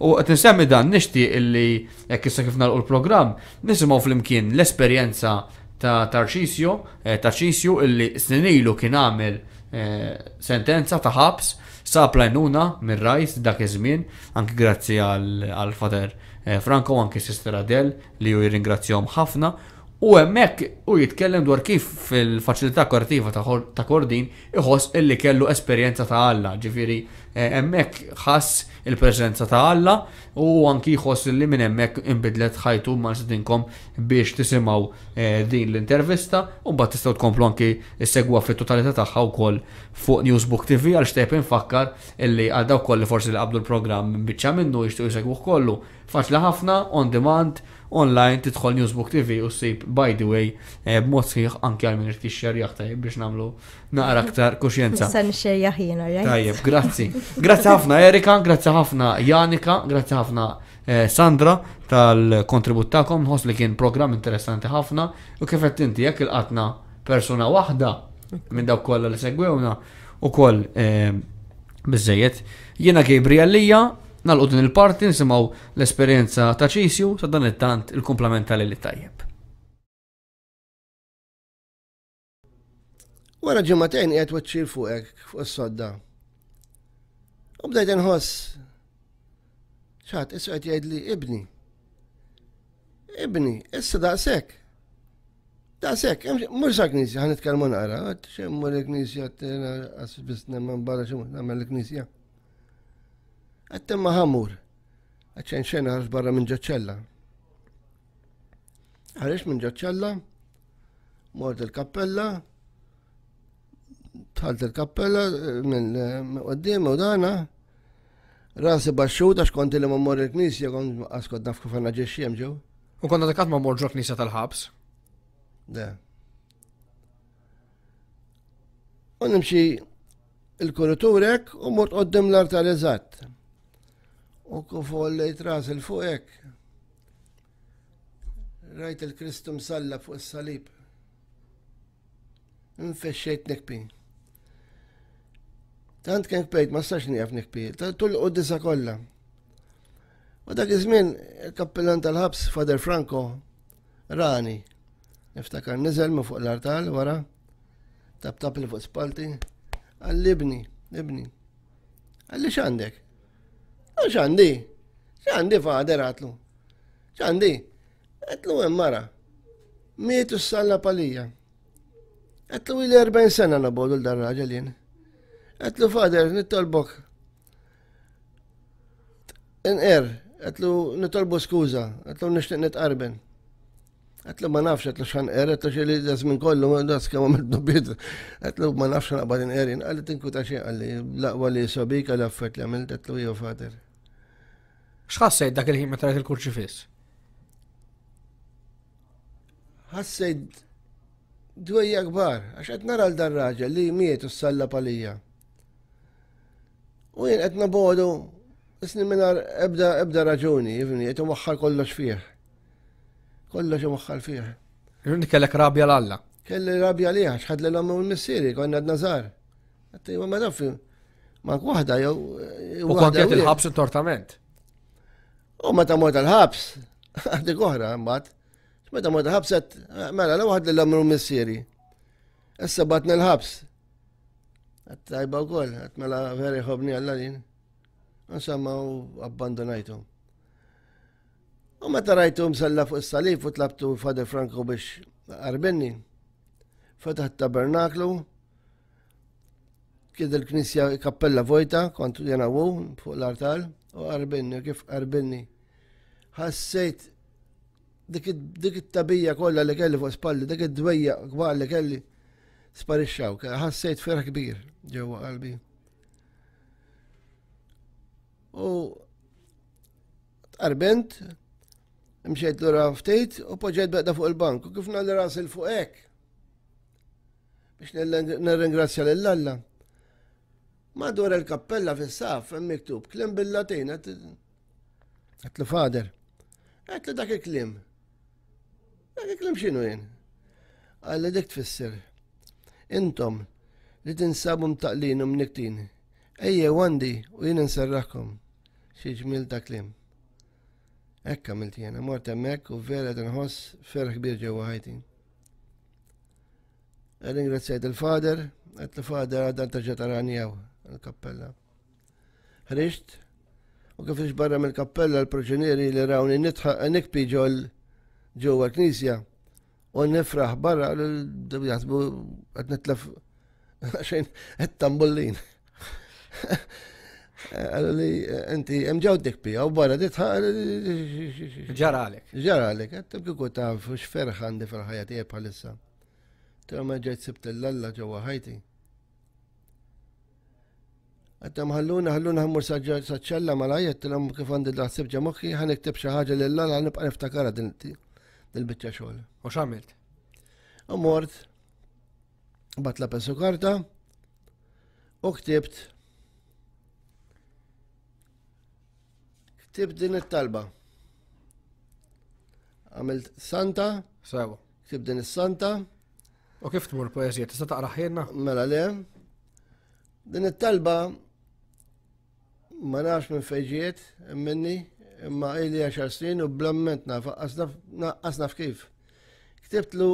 U qed insemmi dan nixtieq illi jekk issa kif nagħlqu l-programm nisimgħu flimkien l-esperjenza ta' Tarxisio, eh, Tarxisio illi snilu kien għamel Eh, sentenza ta' ħabs sab l-għajnuna minn rajs dak iż-żmien anki grazzi għal fader eh, Franco anki Sister Adel li ju jirringrazzjahom ħafna u hemmhekk u jitkellem dwar kif fil-faċilità kortiva ta' Kordin iħoss illi kellu esperjenza ta' Alla ġifieri hemmhekk eh, ħass il-preżenza ta' Alla u anki jħoss li minn hemmhekk inbidlet ħajtu ma' sidinkom biex tisimgħu eh, din l-intervista u bat tistaw tkomplu anki segwa fit-totalità tagħha wkoll fuq Newsbook TV għal xtep infakkar illi għal dawk kolli forsi li qablu l-programm biċċa minnu jixtiequ jisegwu kollu faċli ħafna on demand online tidħol Newsbook TV u sib by the way eh, b'mod sħiħ anke għal minn irtix xerjaħ tajjeb biex nagħmlu naqra aktar kuxjenza. San Tajjeb, grazzi. Grazzi ħafna Erika, grazzi ħafna Janika, grazzi ħafna eh, Sandra tal-kontribut tagħkom, nħoss li kien programm interessanti ħafna u kif qed inti jekk ilqatna persuna waħda minn dawk kollha li segwewna u koll eh, bizzejiet. Jiena Gabriellija Nalqu din il-parti nisimaw l-esperienza ta' ċisju sa' dan it-tant il-komplementali li tajjeb. Wara ġimmatejn qiegħed waċċir fuqek fuq is-sodda. U bdejt inħoss ċat issu qed jgħidli ibni. Ibni, issa daqshekk. sekk, mhux sa knisja it-kalmon għara, għat xemmur l knisja għat xemmur l-knisja, għat xemmur l knisja għattem maħamur. għaxen xena għarx barra minn ġaċella. Għarix minn ġaċella, mort il-kappella, tħalt il-kappella minn għoddim u dana, rasi baxxut għax konti li mammor il-knisja, kont għaskod nafku fanna ġeċċiem ġew. U konna dekat ma ġo knisja tal-ħabs? Da. U nimxi il-kuriturek u mort qoddim l-art tal U kif għollejt ras il-fuqek. Rajt il-Kristum salla fuq is-salib. Nfexxejt nikbi. Tant kien kbejt, ma s-sax nijaf nikbi, tul disa kollha. U dak iż-żmien il-kappellan tal-ħabs Fader Franco rani. Niftakar niżel minn fuq l-artal wara, tab-tab li fuq spalti, Għallibni, libni Għalli xandek? U xandi, xandi fader għatlu. Xandi, għatlu għem mara. Mietu s-salla palija. Għatlu il 40 sena nabodu l-dar Għatlu fader, nittolbok. N-er, għatlu nittolbu skuza, għatlu nishtiq nitqarben. Għatlu ma nafx, għatlu xan er, għatlu xe li minn kollu, das kama minn dubiet, għatlu ma nafx għan għabadin erin, għalli tinku ta' xe għalli, laqwa li sobika l-affet li għamilt, għatlu jo fader. X'ħassejt dak il-ħin meta rajt il-kurċifiss? Ħassejt dwejja kbar, għax qed nara l dan raġel li miet u s-salla palija. U jien qed nabodu isni minar ebda ebda raġuni, jivni, qed moħħal kollox fih. Kollox moħħal fih. Jivni kellek rabja l-Alla. Kelli rabja liha, x'ħad l u l-missieri, konna d-nazar. Għatti ma nafim. Ma' kwaħda jew. U kont il-ħabs tortament. U meta mort l ħabs għaddik oħra mbagħad. Meta mort tal-ħabs mela l waħd l amru missieri. Issa batna l-ħabs. Qed u wkoll, qed mela veri ħobni għall għalin Insomma u abbandonajthom. U meta rajtu salla fuq is salif u tlabtu Fader Franco biex qarbinni. Fetaħ tabernaklu, kid il-knisja kappella vojta, kontu jena fuq l-artal, u għarbenni, kif għarbenni ħassejt dik it-tabija kollha li kelli fuq spalli, dik id-dwejja kbar li kelli sparixxaw, ħassejt ferħ kbir ġewwa qalbi. U tqarbent, mxejt lura ftejt u poġġejt beqda fuq il-bank u kif nagħli ras il fuq hekk. Biex nirringrazzja lill alla Madwar il-kappella fis-saf hemm miktub klem bil-latin qed l-fader. Għet li dak il-klim. Dak il-klim xinu jien. Għalli dik tfisser. Intom li tinsabu mtaqlin u mniktin. Ejje għandi u jien nserraħkom. Xieġmil ta' klim. Ekk għamilt jena, mort emmek u vera tinħoss ferħ kbir ġewwa ħajti. ringrazzajt il-fader, għet il-fader għadan taġġet ġetarani għaw, il-kappella. Ħriġt, U kif barra mill-kappella l-proċenieri li rawni nikpi ġol ġewwa knisja u nifraħ barra jaħsbu qed nitlef xejn qed tambullin. Għallu li inti hemm dikpi u barra ġaralek. Ġaralek, għat tibkiku taf x'ferħ għandi fil-ħajja għepħalissa. bħalissa. Tra ma ġejt sibt l lalla ġewwa ħajti. Għattam ħalluna, ħalluna ħammur saċċella ma lajjet, l kif għandi l-għasib ġamuħi, ħanektib xaħġa l-lalla, ħanibqa niftakara dil-bicċa xogħol. U xamilt? U mort, batla pesu karta, u ktibt. Ktibt din it-talba. Għamilt santa. Sewa. Ktibt din is-santa. U kif tmur poezija, tista' taqra ħjena? Mela le. Din it-talba ma nafx minn fejġiet minni imma ili għaxar snin u blamment naf naqqas naf kif. Ktibtlu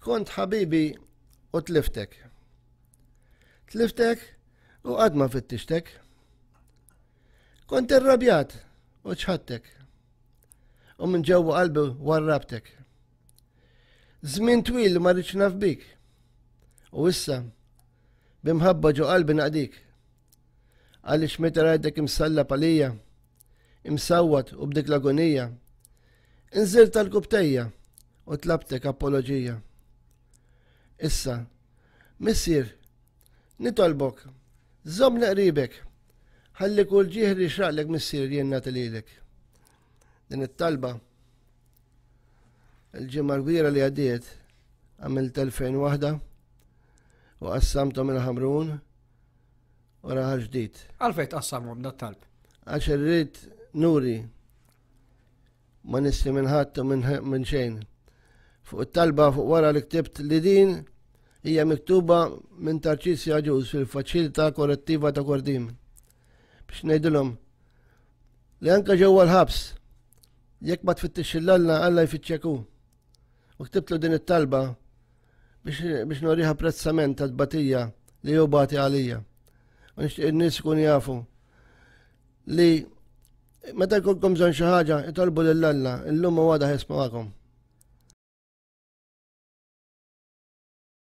kont ħabibi u tliftek. Tliftek u għadma fittixtek. Kont irrabjat u ċħattek. U minn ġewwa qalbi warrabtek. Żmien twil ma rriċnaf bik. U issa bimħabba ġo qalbi naqdik għalli meta rajdek imsalla palija, imsawat u bdik lagunija, inżil tal-kubtejja u tlabtek apologija. Issa, missir, nitolbok, zom qribek, ħalli kull ġieħri xraqlek missir jenna lilek. Din it-talba, il-ġimma kbira li għaddiet, għamil telfejn wahda, u għassamtu mill ħamrun wara ħaġdit. Għalfejt qassamhom da talb. Għax nuri ma nisli minnħat minn xejn. Fuq it-talba fuq wara li ktibt li din hija miktuba minn Tarċis Jaġuż fil-faċilità korrettiva ta' Kordim. Biex ngħidilhom li anke ġewwa l-ħabs jekk ma tfittix l-alla Alla jfittxeku. U ktibtlu din it-talba biex noriħa prezzament tal tbatija li bati għalija n-nis kun jafu. Li, meta jkunkom bżonn xi ħaġa, itolbu lill-Alla, illum huwa daħ jisma'kom.